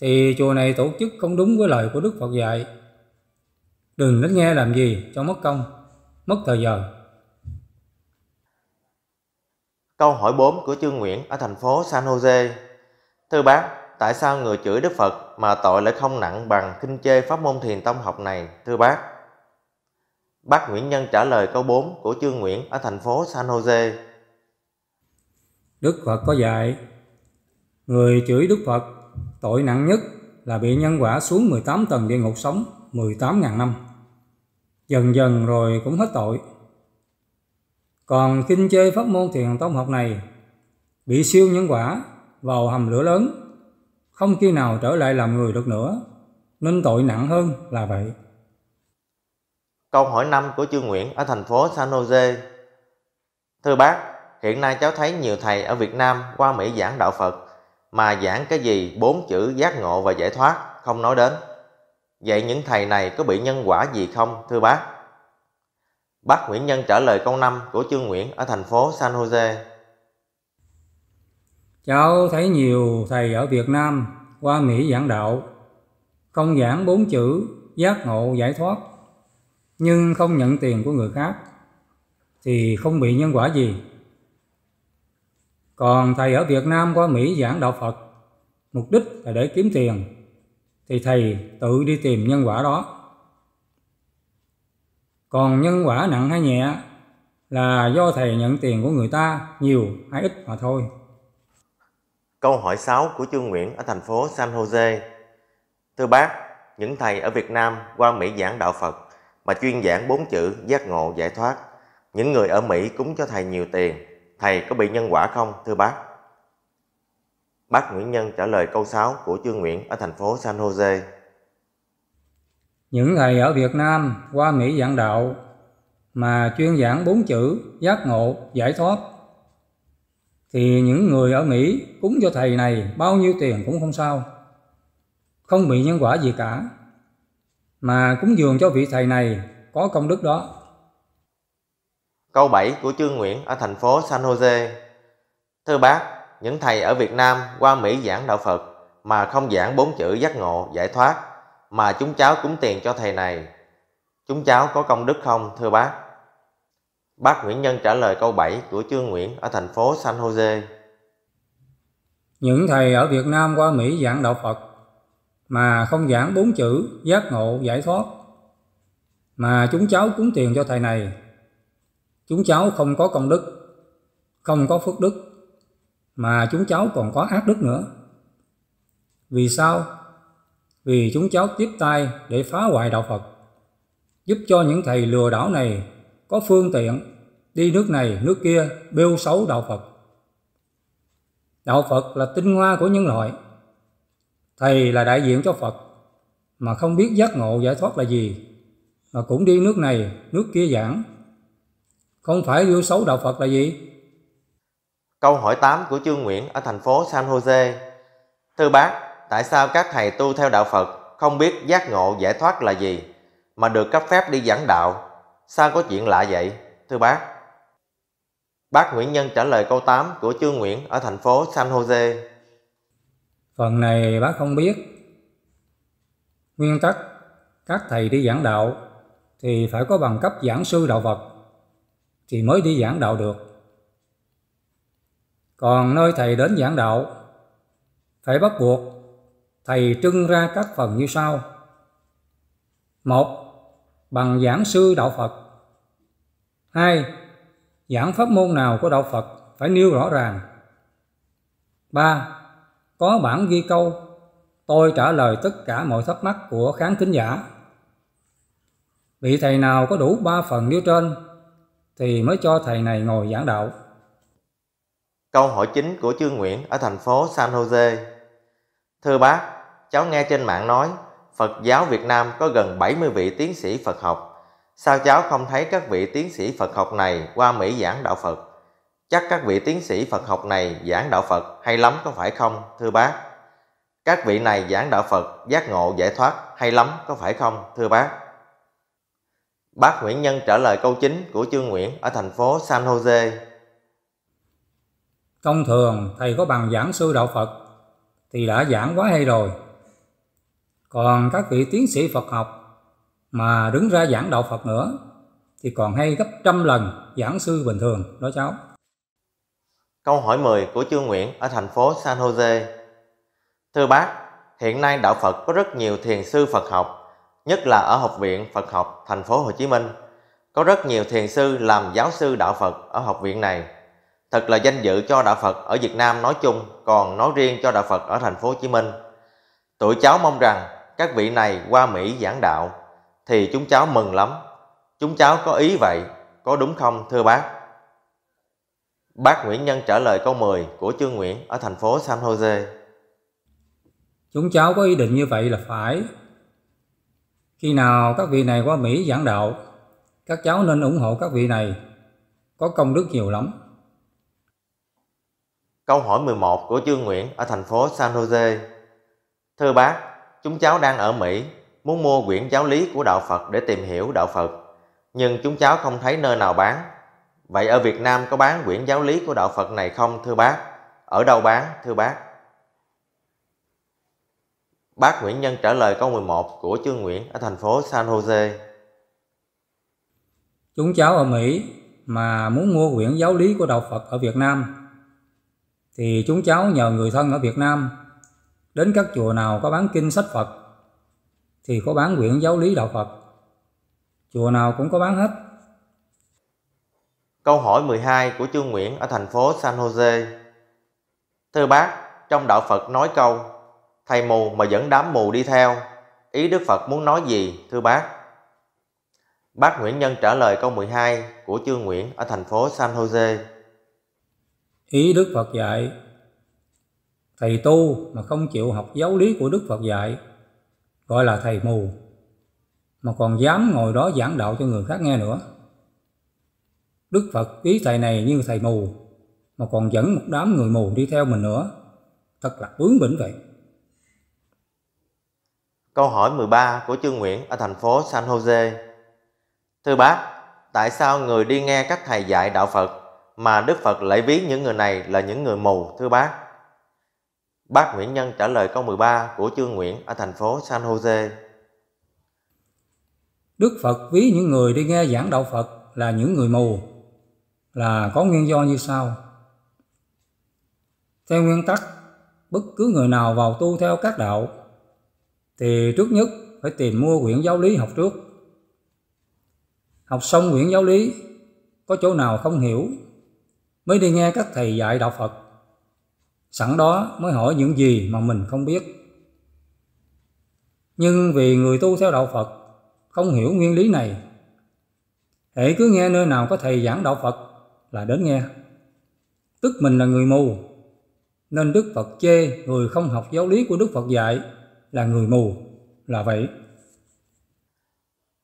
thì chùa này tổ chức không đúng với lời của Đức Phật dạy. Đừng đến nghe làm gì cho mất công, mất thời giờ. Câu hỏi 4 của chư Nguyễn ở thành phố San Jose. Thưa bác, tại sao người chửi Đức Phật mà tội lại không nặng bằng kinh chê pháp môn thiền tông học này, thưa bác? Bác Nguyễn Nhân trả lời câu 4 của chư Nguyễn ở thành phố San Jose. Đức Phật có dạy, người chửi Đức Phật tội nặng nhất là bị nhân quả xuống 18 tầng địa ngục sống 18.000 năm. Dần dần rồi cũng hết tội. Còn kinh chơi pháp môn thiền tông học này bị siêu nhân quả vào hầm lửa lớn, không khi nào trở lại làm người được nữa, nên tội nặng hơn là vậy. Câu hỏi 5 của chư Nguyễn ở thành phố San Jose. Thưa bác, hiện nay cháu thấy nhiều thầy ở Việt Nam qua Mỹ giảng đạo Phật mà giảng cái gì bốn chữ giác ngộ và giải thoát không nói đến. Vậy những thầy này có bị nhân quả gì không thưa bác? Bác Nguyễn Nhân trả lời câu 5 của Trương Nguyễn ở thành phố San Jose. Cháu thấy nhiều thầy ở Việt Nam qua Mỹ giảng đạo, không giảng bốn chữ giác ngộ giải thoát, nhưng không nhận tiền của người khác, thì không bị nhân quả gì. Còn thầy ở Việt Nam qua Mỹ giảng đạo Phật, mục đích là để kiếm tiền, thì thầy tự đi tìm nhân quả đó. Còn nhân quả nặng hay nhẹ là do thầy nhận tiền của người ta nhiều hay ít mà thôi. Câu hỏi 6 của Trương Nguyễn ở thành phố San Jose. Thưa bác, những thầy ở Việt Nam qua Mỹ giảng đạo Phật mà chuyên giảng bốn chữ giác ngộ giải thoát. Những người ở Mỹ cúng cho thầy nhiều tiền, thầy có bị nhân quả không thưa bác? Bác Nguyễn Nhân trả lời câu 6 của Trương Nguyễn ở thành phố San Jose những thầy ở Việt Nam qua Mỹ giảng đạo mà chuyên giảng bốn chữ giác ngộ, giải thoát thì những người ở Mỹ cúng cho thầy này bao nhiêu tiền cũng không sao. Không bị nhân quả gì cả. Mà cúng dường cho vị thầy này có công đức đó. Câu 7 của chương Nguyễn ở thành phố San Jose. Thưa bác, những thầy ở Việt Nam qua Mỹ giảng đạo Phật mà không giảng bốn chữ giác ngộ, giải thoát mà chúng cháu cúng tiền cho thầy này. Chúng cháu có công đức không, thưa bác? Bác Nguyễn Nhân trả lời câu 7 của chương Nguyễn ở thành phố San Jose. Những thầy ở Việt Nam qua Mỹ giảng đạo Phật mà không giảng bốn chữ giác ngộ giải thoát mà chúng cháu cúng tiền cho thầy này chúng cháu không có công đức không có phước đức mà chúng cháu còn có ác đức nữa vì sao vì chúng cháu tiếp tay để phá hoại đạo Phật, giúp cho những thầy lừa đảo này có phương tiện đi nước này nước kia bêu xấu đạo Phật. Đạo Phật là tinh hoa của nhân loại. Thầy là đại diện cho Phật mà không biết giác ngộ giải thoát là gì mà cũng đi nước này nước kia giảng. Không phải bêu xấu đạo Phật là gì? Câu hỏi 8 của Trương Nguyễn ở thành phố San Jose. Thưa bác, tại sao các thầy tu theo đạo Phật không biết giác ngộ giải thoát là gì mà được cấp phép đi giảng đạo? Sao có chuyện lạ vậy, thưa bác? Bác Nguyễn Nhân trả lời câu 8 của Trương Nguyễn ở thành phố San Jose. Phần này bác không biết. Nguyên tắc, các thầy đi giảng đạo thì phải có bằng cấp giảng sư đạo Phật thì mới đi giảng đạo được. Còn nơi thầy đến giảng đạo phải bắt buộc thầy trưng ra các phần như sau. một Bằng giảng sư đạo Phật. hai Giảng pháp môn nào của đạo Phật phải nêu rõ ràng. ba Có bản ghi câu tôi trả lời tất cả mọi thắc mắc của khán thính giả. Vị thầy nào có đủ ba phần nêu trên thì mới cho thầy này ngồi giảng đạo. Câu hỏi chính của Trương Nguyễn ở thành phố San Jose. Thưa bác, cháu nghe trên mạng nói Phật giáo Việt Nam có gần 70 vị tiến sĩ Phật học. Sao cháu không thấy các vị tiến sĩ Phật học này qua Mỹ giảng đạo Phật? Chắc các vị tiến sĩ Phật học này giảng đạo Phật hay lắm có phải không, thưa bác? Các vị này giảng đạo Phật giác ngộ giải thoát hay lắm có phải không, thưa bác? Bác Nguyễn Nhân trả lời câu chính của Trương Nguyễn ở thành phố San Jose. Thông thường thầy có bằng giảng sư đạo Phật thì đã giảng quá hay rồi còn các vị tiến sĩ Phật học mà đứng ra giảng đạo Phật nữa thì còn hay gấp trăm lần giảng sư bình thường đó cháu. Câu hỏi 10 của Trương Nguyễn ở thành phố San Jose. Thưa bác, hiện nay đạo Phật có rất nhiều thiền sư Phật học, nhất là ở Học viện Phật học thành phố Hồ Chí Minh. Có rất nhiều thiền sư làm giáo sư đạo Phật ở học viện này. Thật là danh dự cho đạo Phật ở Việt Nam nói chung, còn nói riêng cho đạo Phật ở thành phố Hồ Chí Minh. Tụi cháu mong rằng các vị này qua Mỹ giảng đạo thì chúng cháu mừng lắm. Chúng cháu có ý vậy, có đúng không thưa bác? Bác Nguyễn Nhân trả lời câu 10 của Trương Nguyễn ở thành phố San Jose. Chúng cháu có ý định như vậy là phải. Khi nào các vị này qua Mỹ giảng đạo, các cháu nên ủng hộ các vị này, có công đức nhiều lắm. Câu hỏi 11 của Trương Nguyễn ở thành phố San Jose. Thưa bác, Chúng cháu đang ở Mỹ, muốn mua quyển giáo lý của Đạo Phật để tìm hiểu Đạo Phật, nhưng chúng cháu không thấy nơi nào bán. Vậy ở Việt Nam có bán quyển giáo lý của Đạo Phật này không thưa bác? Ở đâu bán thưa bác? Bác Nguyễn Nhân trả lời câu 11 của chương Nguyễn ở thành phố San Jose. Chúng cháu ở Mỹ mà muốn mua quyển giáo lý của Đạo Phật ở Việt Nam thì chúng cháu nhờ người thân ở Việt Nam đến các chùa nào có bán kinh sách Phật thì có bán quyển giáo lý đạo Phật. Chùa nào cũng có bán hết. Câu hỏi 12 của chương Nguyễn ở thành phố San Jose. Thưa bác, trong đạo Phật nói câu thầy mù mà dẫn đám mù đi theo, ý Đức Phật muốn nói gì thưa bác? Bác Nguyễn Nhân trả lời câu 12 của chương Nguyễn ở thành phố San Jose. Ý Đức Phật dạy thầy tu mà không chịu học giáo lý của Đức Phật dạy, gọi là thầy mù, mà còn dám ngồi đó giảng đạo cho người khác nghe nữa. Đức Phật ví thầy này như thầy mù, mà còn dẫn một đám người mù đi theo mình nữa, thật là bướng bỉnh vậy. Câu hỏi 13 của Trương Nguyễn ở thành phố San Jose. Thưa bác, tại sao người đi nghe các thầy dạy đạo Phật mà Đức Phật lại ví những người này là những người mù thưa bác? Bác Nguyễn Nhân trả lời câu 13 của Chương Nguyễn ở thành phố San Jose. Đức Phật ví những người đi nghe giảng đạo Phật là những người mù, là có nguyên do như sau. Theo nguyên tắc, bất cứ người nào vào tu theo các đạo thì trước nhất phải tìm mua quyển giáo lý học trước. Học xong quyển giáo lý, có chỗ nào không hiểu mới đi nghe các thầy dạy đạo Phật sẵn đó mới hỏi những gì mà mình không biết. Nhưng vì người tu theo đạo Phật không hiểu nguyên lý này, hễ cứ nghe nơi nào có thầy giảng đạo Phật là đến nghe. Tức mình là người mù, nên Đức Phật chê người không học giáo lý của Đức Phật dạy là người mù, là vậy.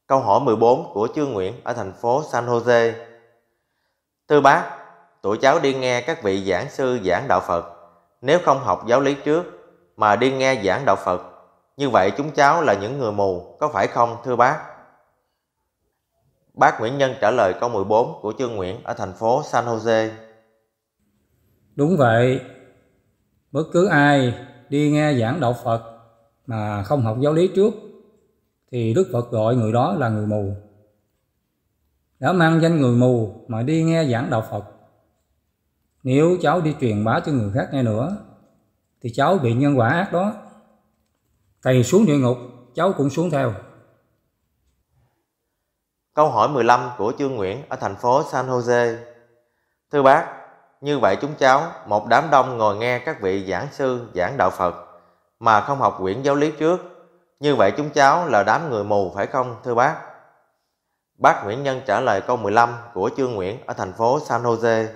Câu hỏi 14 của Trương Nguyễn ở thành phố San Jose. Thưa bác, tụi cháu đi nghe các vị giảng sư giảng đạo Phật nếu không học giáo lý trước mà đi nghe giảng đạo Phật, như vậy chúng cháu là những người mù, có phải không thưa bác? Bác Nguyễn Nhân trả lời câu 14 của Trương Nguyễn ở thành phố San Jose. Đúng vậy, bất cứ ai đi nghe giảng đạo Phật mà không học giáo lý trước thì Đức Phật gọi người đó là người mù. Đã mang danh người mù mà đi nghe giảng đạo Phật nếu cháu đi truyền bá cho người khác nghe nữa, thì cháu bị nhân quả ác đó. Thầy xuống địa ngục, cháu cũng xuống theo. Câu hỏi 15 của Trương Nguyễn ở thành phố San Jose. Thưa bác, như vậy chúng cháu, một đám đông ngồi nghe các vị giảng sư giảng đạo Phật mà không học quyển giáo lý trước. Như vậy chúng cháu là đám người mù phải không thưa bác? Bác Nguyễn Nhân trả lời câu 15 của Trương Nguyễn ở thành phố San Jose.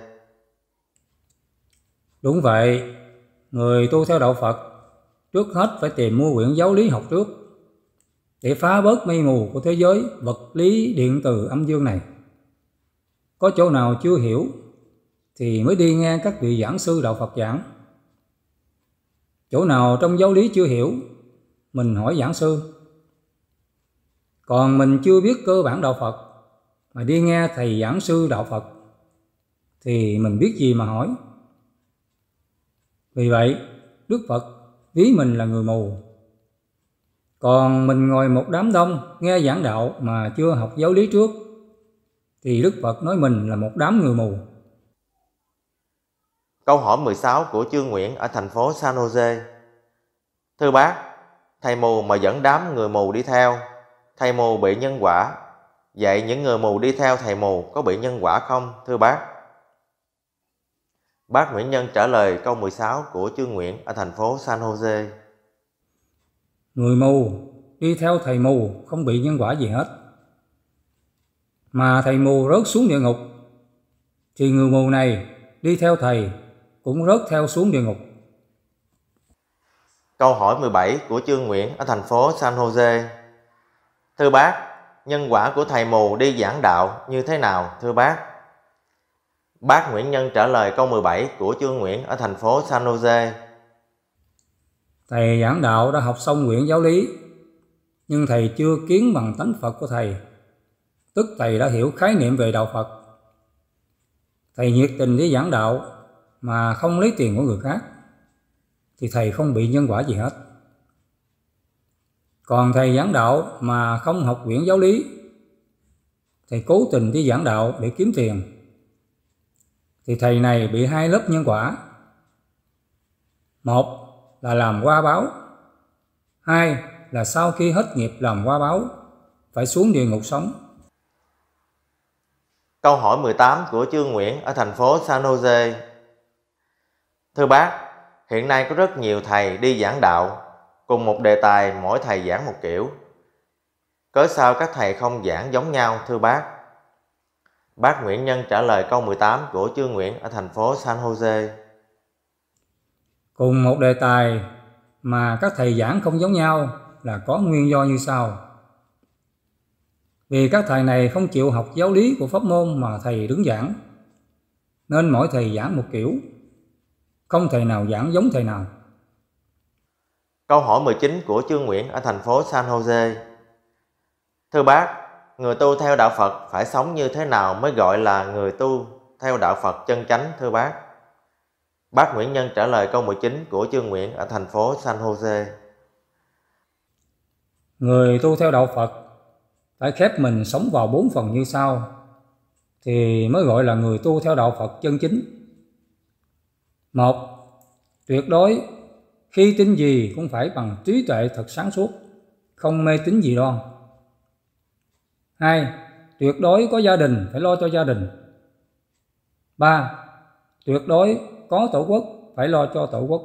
Đúng vậy, người tu theo đạo Phật trước hết phải tìm mua quyển giáo lý học trước để phá bớt mây mù của thế giới vật lý điện từ âm dương này. Có chỗ nào chưa hiểu thì mới đi nghe các vị giảng sư đạo Phật giảng. Chỗ nào trong giáo lý chưa hiểu, mình hỏi giảng sư. Còn mình chưa biết cơ bản đạo Phật mà đi nghe thầy giảng sư đạo Phật thì mình biết gì mà hỏi. Vì vậy, Đức Phật ví mình là người mù. Còn mình ngồi một đám đông nghe giảng đạo mà chưa học giáo lý trước, thì Đức Phật nói mình là một đám người mù. Câu hỏi 16 của trương Nguyễn ở thành phố San Jose. Thưa bác, thầy mù mà dẫn đám người mù đi theo, thầy mù bị nhân quả. Vậy những người mù đi theo thầy mù có bị nhân quả không, thưa bác? Bác Nguyễn Nhân trả lời câu 16 của Chương Nguyễn ở thành phố San Jose. Người mù, đi theo thầy mù không bị nhân quả gì hết. Mà thầy mù rớt xuống địa ngục, thì người mù này đi theo thầy cũng rớt theo xuống địa ngục. Câu hỏi 17 của Chương Nguyễn ở thành phố San Jose. Thưa bác, nhân quả của thầy mù đi giảng đạo như thế nào thưa bác? Bác Nguyễn Nhân trả lời câu 17 của Trương Nguyễn ở thành phố San Jose. Thầy giảng đạo đã học xong nguyện giáo lý, nhưng thầy chưa kiến bằng tánh Phật của thầy, tức thầy đã hiểu khái niệm về đạo Phật. Thầy nhiệt tình đi giảng đạo mà không lấy tiền của người khác, thì thầy không bị nhân quả gì hết. Còn thầy giảng đạo mà không học quyển giáo lý, thầy cố tình đi giảng đạo để kiếm tiền thì thầy này bị hai lớp nhân quả. Một là làm qua báo, hai là sau khi hết nghiệp làm qua báo phải xuống địa ngục sống. Câu hỏi 18 của Trương Nguyễn ở thành phố San Jose. Thưa bác, hiện nay có rất nhiều thầy đi giảng đạo, cùng một đề tài mỗi thầy giảng một kiểu. Cớ sao các thầy không giảng giống nhau thưa bác? Bác Nguyễn Nhân trả lời câu 18 của Trương Nguyễn ở thành phố San Jose. Cùng một đề tài mà các thầy giảng không giống nhau là có nguyên do như sau. Vì các thầy này không chịu học giáo lý của pháp môn mà thầy đứng giảng, nên mỗi thầy giảng một kiểu, không thầy nào giảng giống thầy nào. Câu hỏi 19 của Trương Nguyễn ở thành phố San Jose. Thưa bác, Người tu theo đạo Phật phải sống như thế nào mới gọi là người tu theo đạo Phật chân chánh thưa bác? Bác Nguyễn Nhân trả lời câu 19 của Chương Nguyễn ở thành phố San Jose. Người tu theo đạo Phật phải khép mình sống vào bốn phần như sau thì mới gọi là người tu theo đạo Phật chân chính. Một, tuyệt đối khi tin gì cũng phải bằng trí tuệ thật sáng suốt, không mê tín gì đoan hai Tuyệt đối có gia đình, phải lo cho gia đình. ba Tuyệt đối có tổ quốc, phải lo cho tổ quốc.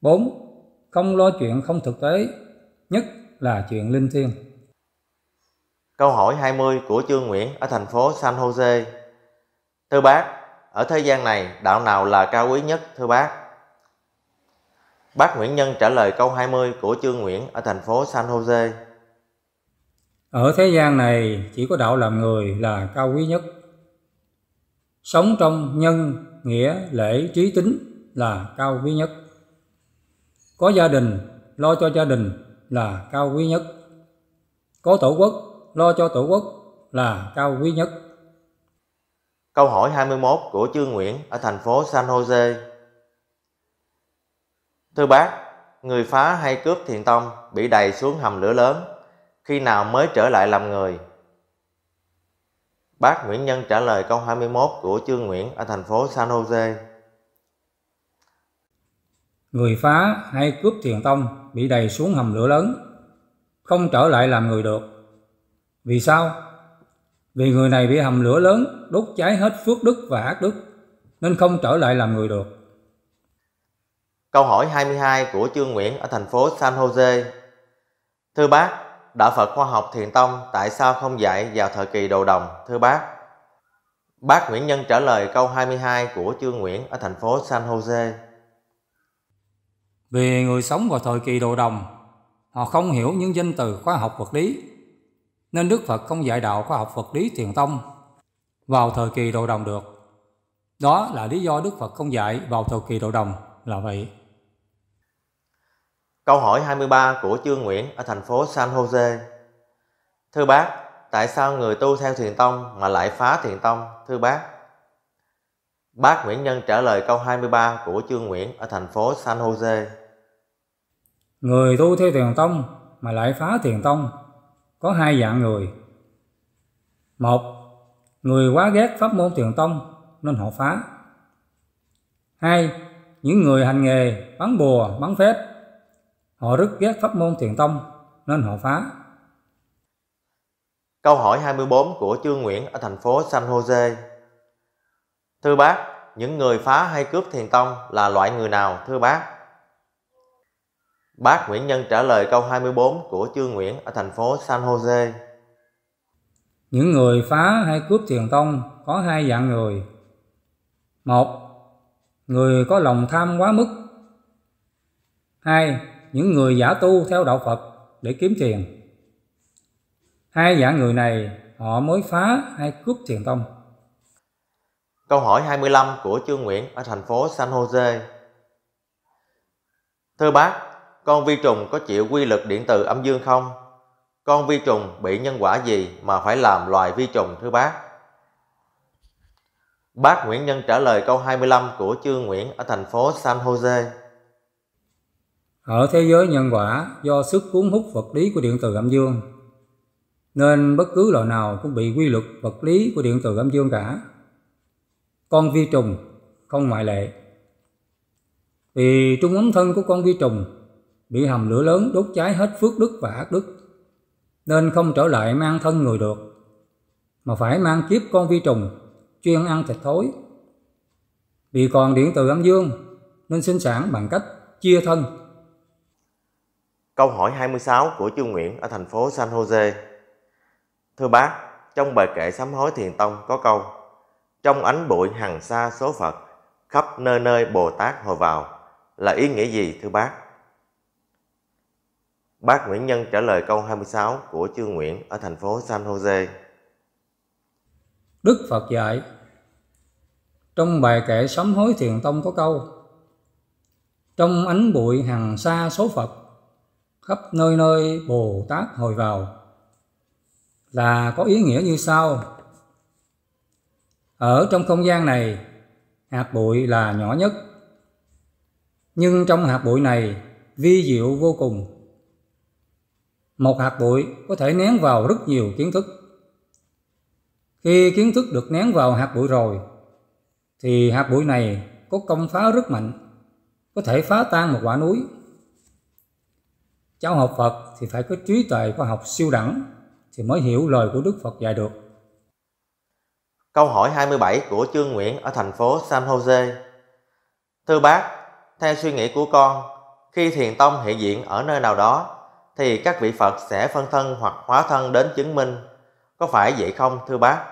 bốn Không lo chuyện không thực tế, nhất là chuyện linh thiêng. Câu hỏi 20 của Trương Nguyễn ở thành phố San Jose. Thưa bác, ở thế gian này đạo nào là cao quý nhất thưa bác? Bác Nguyễn Nhân trả lời câu 20 của Trương Nguyễn ở thành phố San Jose. Ở thế gian này chỉ có đạo làm người là cao quý nhất. Sống trong nhân, nghĩa, lễ, trí tính là cao quý nhất. Có gia đình, lo cho gia đình là cao quý nhất. Có tổ quốc, lo cho tổ quốc là cao quý nhất. Câu hỏi 21 của Trương Nguyễn ở thành phố San Jose. Thưa bác, người phá hay cướp thiền tông bị đầy xuống hầm lửa lớn khi nào mới trở lại làm người? Bác Nguyễn Nhân trả lời câu 21 của Trương Nguyễn ở thành phố San Jose. Người phá hay cướp thiền tông bị đầy xuống hầm lửa lớn, không trở lại làm người được. Vì sao? Vì người này bị hầm lửa lớn đốt cháy hết phước đức và ác đức, nên không trở lại làm người được. Câu hỏi 22 của Trương Nguyễn ở thành phố San Jose. Thưa bác, Đạo Phật khoa học Thiền Tông tại sao không dạy vào thời kỳ đồ đồng, thưa bác? Bác Nguyễn Nhân trả lời câu 22 của Trương Nguyễn ở thành phố San Jose. Vì người sống vào thời kỳ đồ đồng, họ không hiểu những danh từ khoa học vật lý, nên Đức Phật không dạy đạo khoa học vật lý Thiền Tông vào thời kỳ đồ đồng được. Đó là lý do Đức Phật không dạy vào thời kỳ đồ đồng là vậy. Câu hỏi 23 của Trương Nguyễn ở thành phố San Jose. Thưa bác, tại sao người tu theo thiền tông mà lại phá thiền tông, thưa bác? Bác Nguyễn Nhân trả lời câu 23 của Trương Nguyễn ở thành phố San Jose. Người tu theo thiền tông mà lại phá thiền tông có hai dạng người. Một, người quá ghét pháp môn thiền tông nên họ phá. Hai, những người hành nghề bắn bùa, bắn phép Họ rất ghét pháp môn thiền tông nên họ phá. Câu hỏi 24 của Trương Nguyễn ở thành phố San Jose. Thưa bác, những người phá hay cướp thiền tông là loại người nào thưa bác? Bác Nguyễn Nhân trả lời câu 24 của Trương Nguyễn ở thành phố San Jose. Những người phá hay cướp thiền tông có hai dạng người. Một, người có lòng tham quá mức. Hai, những người giả tu theo đạo Phật để kiếm tiền. Hai dạng người này họ mới phá hay cướp thiền tông. Câu hỏi 25 của Trương Nguyễn ở thành phố San Jose. Thưa bác, con vi trùng có chịu quy lực điện từ âm dương không? Con vi trùng bị nhân quả gì mà phải làm loài vi trùng thưa bác? Bác Nguyễn Nhân trả lời câu 25 của Trương Nguyễn ở thành phố San Jose. Ở thế giới nhân quả, do sức cuốn hút vật lý của điện từ âm dương, nên bất cứ loại nào cũng bị quy luật vật lý của điện từ âm dương cả. Con vi trùng không ngoại lệ. Vì trung ấm thân của con vi trùng bị hầm lửa lớn đốt cháy hết phước đức và ác đức, nên không trở lại mang thân người được, mà phải mang kiếp con vi trùng chuyên ăn thịt thối. Vì còn điện từ âm dương nên sinh sản bằng cách chia thân Câu hỏi 26 của Chu Nguyễn ở thành phố San Jose. Thưa bác, trong bài kệ sám hối thiền tông có câu Trong ánh bụi hằng xa số Phật, khắp nơi nơi Bồ Tát hồi vào là ý nghĩa gì thưa bác? Bác Nguyễn Nhân trả lời câu 26 của Chu Nguyễn ở thành phố San Jose. Đức Phật dạy Trong bài kệ sám hối thiền tông có câu Trong ánh bụi hằng xa số Phật khắp nơi nơi Bồ Tát hồi vào là có ý nghĩa như sau. Ở trong không gian này, hạt bụi là nhỏ nhất. Nhưng trong hạt bụi này, vi diệu vô cùng. Một hạt bụi có thể nén vào rất nhiều kiến thức. Khi kiến thức được nén vào hạt bụi rồi, thì hạt bụi này có công phá rất mạnh, có thể phá tan một quả núi cháu học Phật thì phải có trí tuệ khoa học siêu đẳng thì mới hiểu lời của Đức Phật dạy được. Câu hỏi 27 của Trương Nguyễn ở thành phố San Jose. Thưa bác, theo suy nghĩ của con, khi thiền tông hiện diện ở nơi nào đó thì các vị Phật sẽ phân thân hoặc hóa thân đến chứng minh. Có phải vậy không thưa bác?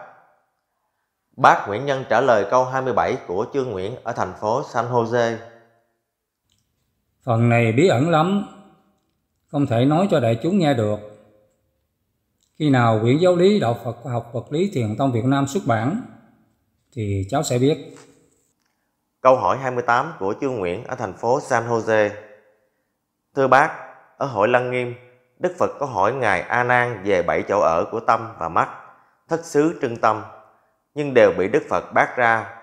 Bác Nguyễn Nhân trả lời câu 27 của Trương Nguyễn ở thành phố San Jose. Phần này bí ẩn lắm, không thể nói cho đại chúng nghe được. Khi nào quyển giáo lý đạo Phật học vật lý thiền tông Việt Nam xuất bản thì cháu sẽ biết. Câu hỏi 28 của Chương Nguyễn ở thành phố San Jose. Thưa bác, ở hội Lăng Nghiêm, Đức Phật có hỏi Ngài A Nan về bảy chỗ ở của tâm và mắt, thất xứ trưng tâm, nhưng đều bị Đức Phật bác ra.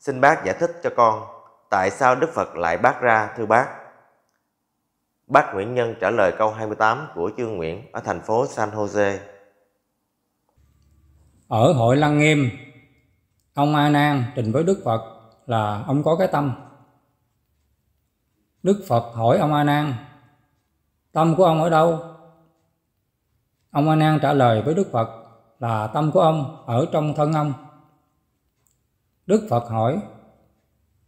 Xin bác giải thích cho con, tại sao Đức Phật lại bác ra thưa bác? Bác Nguyễn Nhân trả lời câu 28 của chương Nguyễn ở thành phố San Jose. Ở hội Lăng Nghiêm, ông A Nan trình với Đức Phật là ông có cái tâm. Đức Phật hỏi ông A Nan, tâm của ông ở đâu? Ông A Nan trả lời với Đức Phật là tâm của ông ở trong thân ông. Đức Phật hỏi,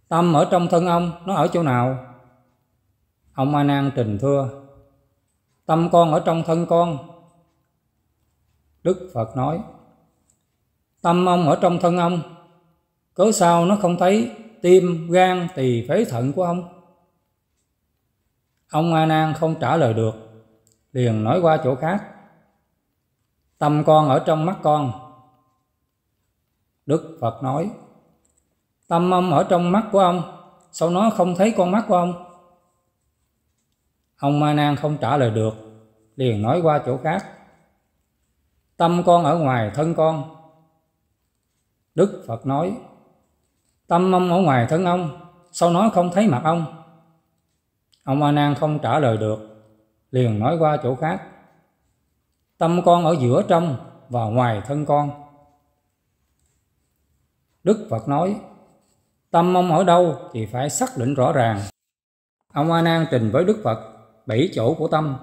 tâm ở trong thân ông nó ở chỗ nào? Ông A Nan trình thưa: Tâm con ở trong thân con. Đức Phật nói: Tâm ông ở trong thân ông, cớ sao nó không thấy tim, gan, tỳ phế thận của ông? Ông A Nan không trả lời được, liền nói qua chỗ khác. Tâm con ở trong mắt con. Đức Phật nói: Tâm ông ở trong mắt của ông, sao nó không thấy con mắt của ông? Ông Ma Nan không trả lời được, liền nói qua chỗ khác. Tâm con ở ngoài thân con. Đức Phật nói, tâm ông ở ngoài thân ông, sao nói không thấy mặt ông? Ông A Nan không trả lời được, liền nói qua chỗ khác. Tâm con ở giữa trong và ngoài thân con. Đức Phật nói, tâm ông ở đâu thì phải xác định rõ ràng. Ông A Nan trình với Đức Phật bảy chỗ của tâm,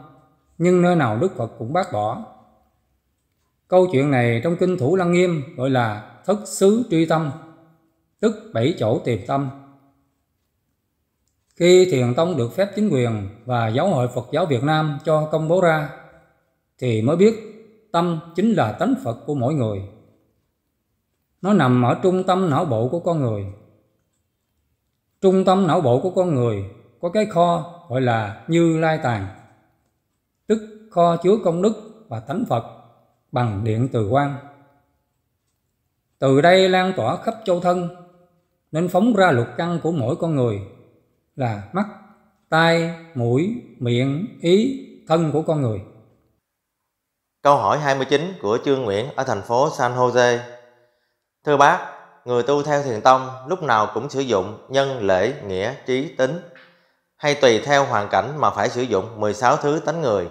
nhưng nơi nào Đức Phật cũng bác bỏ. Câu chuyện này trong Kinh Thủ Lăng Nghiêm gọi là thất xứ truy tâm, tức bảy chỗ tìm tâm. Khi Thiền Tông được phép chính quyền và Giáo hội Phật giáo Việt Nam cho công bố ra, thì mới biết tâm chính là tánh Phật của mỗi người. Nó nằm ở trung tâm não bộ của con người. Trung tâm não bộ của con người có cái kho gọi là Như Lai Tàng, tức kho chứa công đức và tánh Phật bằng điện từ quan. Từ đây lan tỏa khắp châu thân, nên phóng ra lục căn của mỗi con người là mắt, tai, mũi, miệng, ý, thân của con người. Câu hỏi 29 của Trương Nguyễn ở thành phố San Jose. Thưa bác, người tu theo thiền tông lúc nào cũng sử dụng nhân lễ nghĩa trí tính hay tùy theo hoàn cảnh mà phải sử dụng 16 thứ tánh người.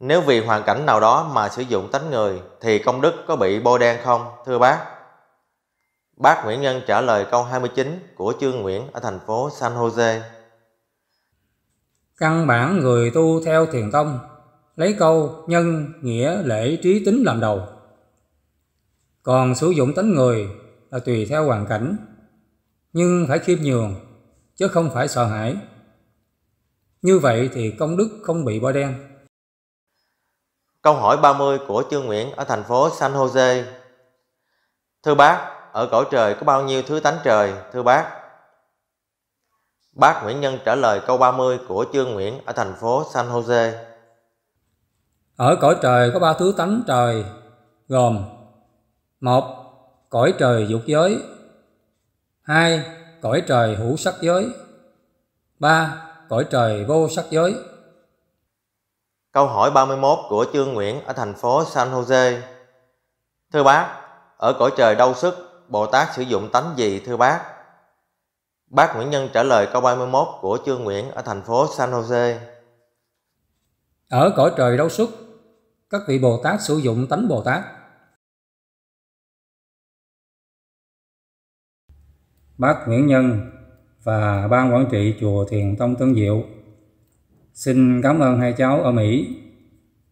Nếu vì hoàn cảnh nào đó mà sử dụng tánh người thì công đức có bị bôi đen không, thưa bác? Bác Nguyễn Nhân trả lời câu 29 của Trương Nguyễn ở thành phố San Jose. Căn bản người tu theo thiền tông lấy câu nhân, nghĩa, lễ, trí tính làm đầu. Còn sử dụng tánh người là tùy theo hoàn cảnh, nhưng phải khiêm nhường chứ không phải sợ hãi như vậy thì công đức không bị bỏ đen. Câu hỏi 30 của Trương Nguyễn ở thành phố San Jose. Thưa bác, ở cõi trời có bao nhiêu thứ tánh trời, thưa bác? Bác Nguyễn Nhân trả lời câu 30 của Trương Nguyễn ở thành phố San Jose. Ở cõi trời có ba thứ tánh trời gồm một Cõi trời dục giới hai Cõi trời hữu sắc giới ba cõi trời vô sắc giới. Câu hỏi 31 của Trương Nguyễn ở thành phố San Jose. Thưa bác, ở cõi trời đau sức, Bồ Tát sử dụng tánh gì thưa bác? Bác Nguyễn Nhân trả lời câu 31 của Trương Nguyễn ở thành phố San Jose. Ở cõi trời đau xuất, các vị Bồ Tát sử dụng tánh Bồ Tát. Bác Nguyễn Nhân và ban quản trị chùa Thiền Tông Tân Diệu. Xin cảm ơn hai cháu ở Mỹ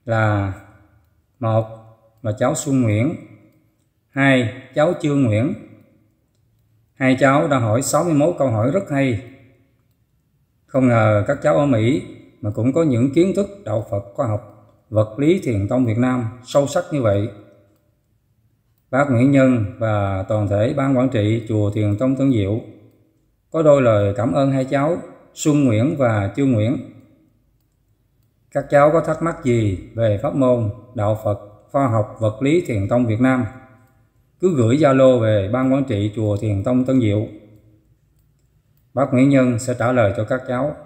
là một là cháu Xuân Nguyễn, hai cháu Trương Nguyễn. Hai cháu đã hỏi 61 câu hỏi rất hay. Không ngờ các cháu ở Mỹ mà cũng có những kiến thức đạo Phật khoa học, vật lý thiền tông Việt Nam sâu sắc như vậy. Bác Nguyễn Nhân và toàn thể ban quản trị chùa Thiền Tông Tân Diệu có đôi lời cảm ơn hai cháu Xuân Nguyễn và Chu Nguyễn. Các cháu có thắc mắc gì về pháp môn, đạo Phật, khoa học, vật lý Thiền Tông Việt Nam? Cứ gửi Zalo về Ban Quản trị Chùa Thiền Tông Tân Diệu. Bác Nguyễn Nhân sẽ trả lời cho các cháu.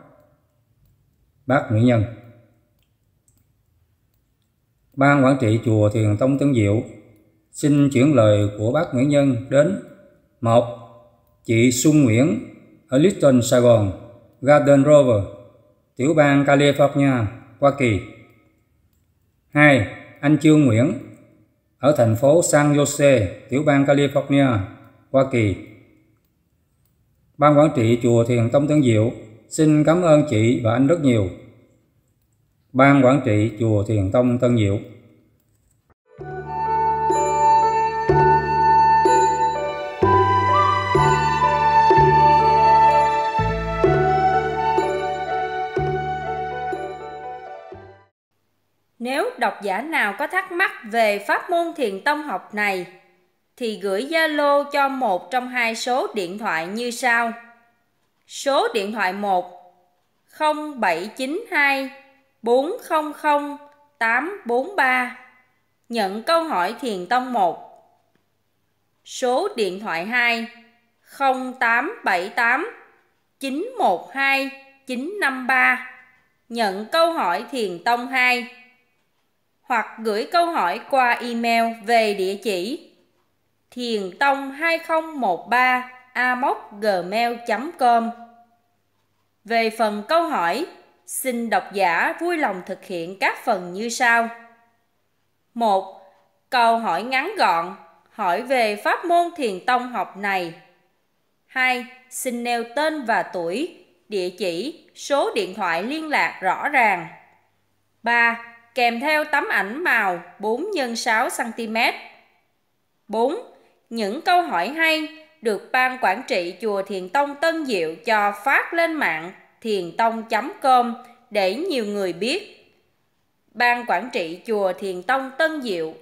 Bác Nguyễn Nhân Ban Quản trị Chùa Thiền Tông Tân Diệu xin chuyển lời của bác Nguyễn Nhân đến một Chị Xuân Nguyễn ở Liston, Sài Gòn, Garden Rover, tiểu bang California, Hoa Kỳ. 2. Anh Trương Nguyễn ở thành phố San Jose, tiểu bang California, Hoa Kỳ. Ban quản trị chùa Thiền Tông Tân Diệu xin cảm ơn chị và anh rất nhiều. Ban quản trị chùa Thiền Tông Tân Diệu Nếu độc giả nào có thắc mắc về pháp môn thiền tông học này thì gửi Zalo cho một trong hai số điện thoại như sau. Số điện thoại 1 0792 400 843 nhận câu hỏi thiền tông 1. Số điện thoại 2 0878 912 953 nhận câu hỏi thiền tông 2 hoặc gửi câu hỏi qua email về địa chỉ thiền tông 2013 gmail.com Về phần câu hỏi, xin độc giả vui lòng thực hiện các phần như sau. 1. Câu hỏi ngắn gọn, hỏi về pháp môn thiền tông học này. 2. Xin nêu tên và tuổi, địa chỉ, số điện thoại liên lạc rõ ràng. 3 kèm theo tấm ảnh màu 4 x 6 cm. 4. Những câu hỏi hay được Ban Quản trị Chùa Thiền Tông Tân Diệu cho phát lên mạng thiền tông.com để nhiều người biết. Ban Quản trị Chùa Thiền Tông Tân Diệu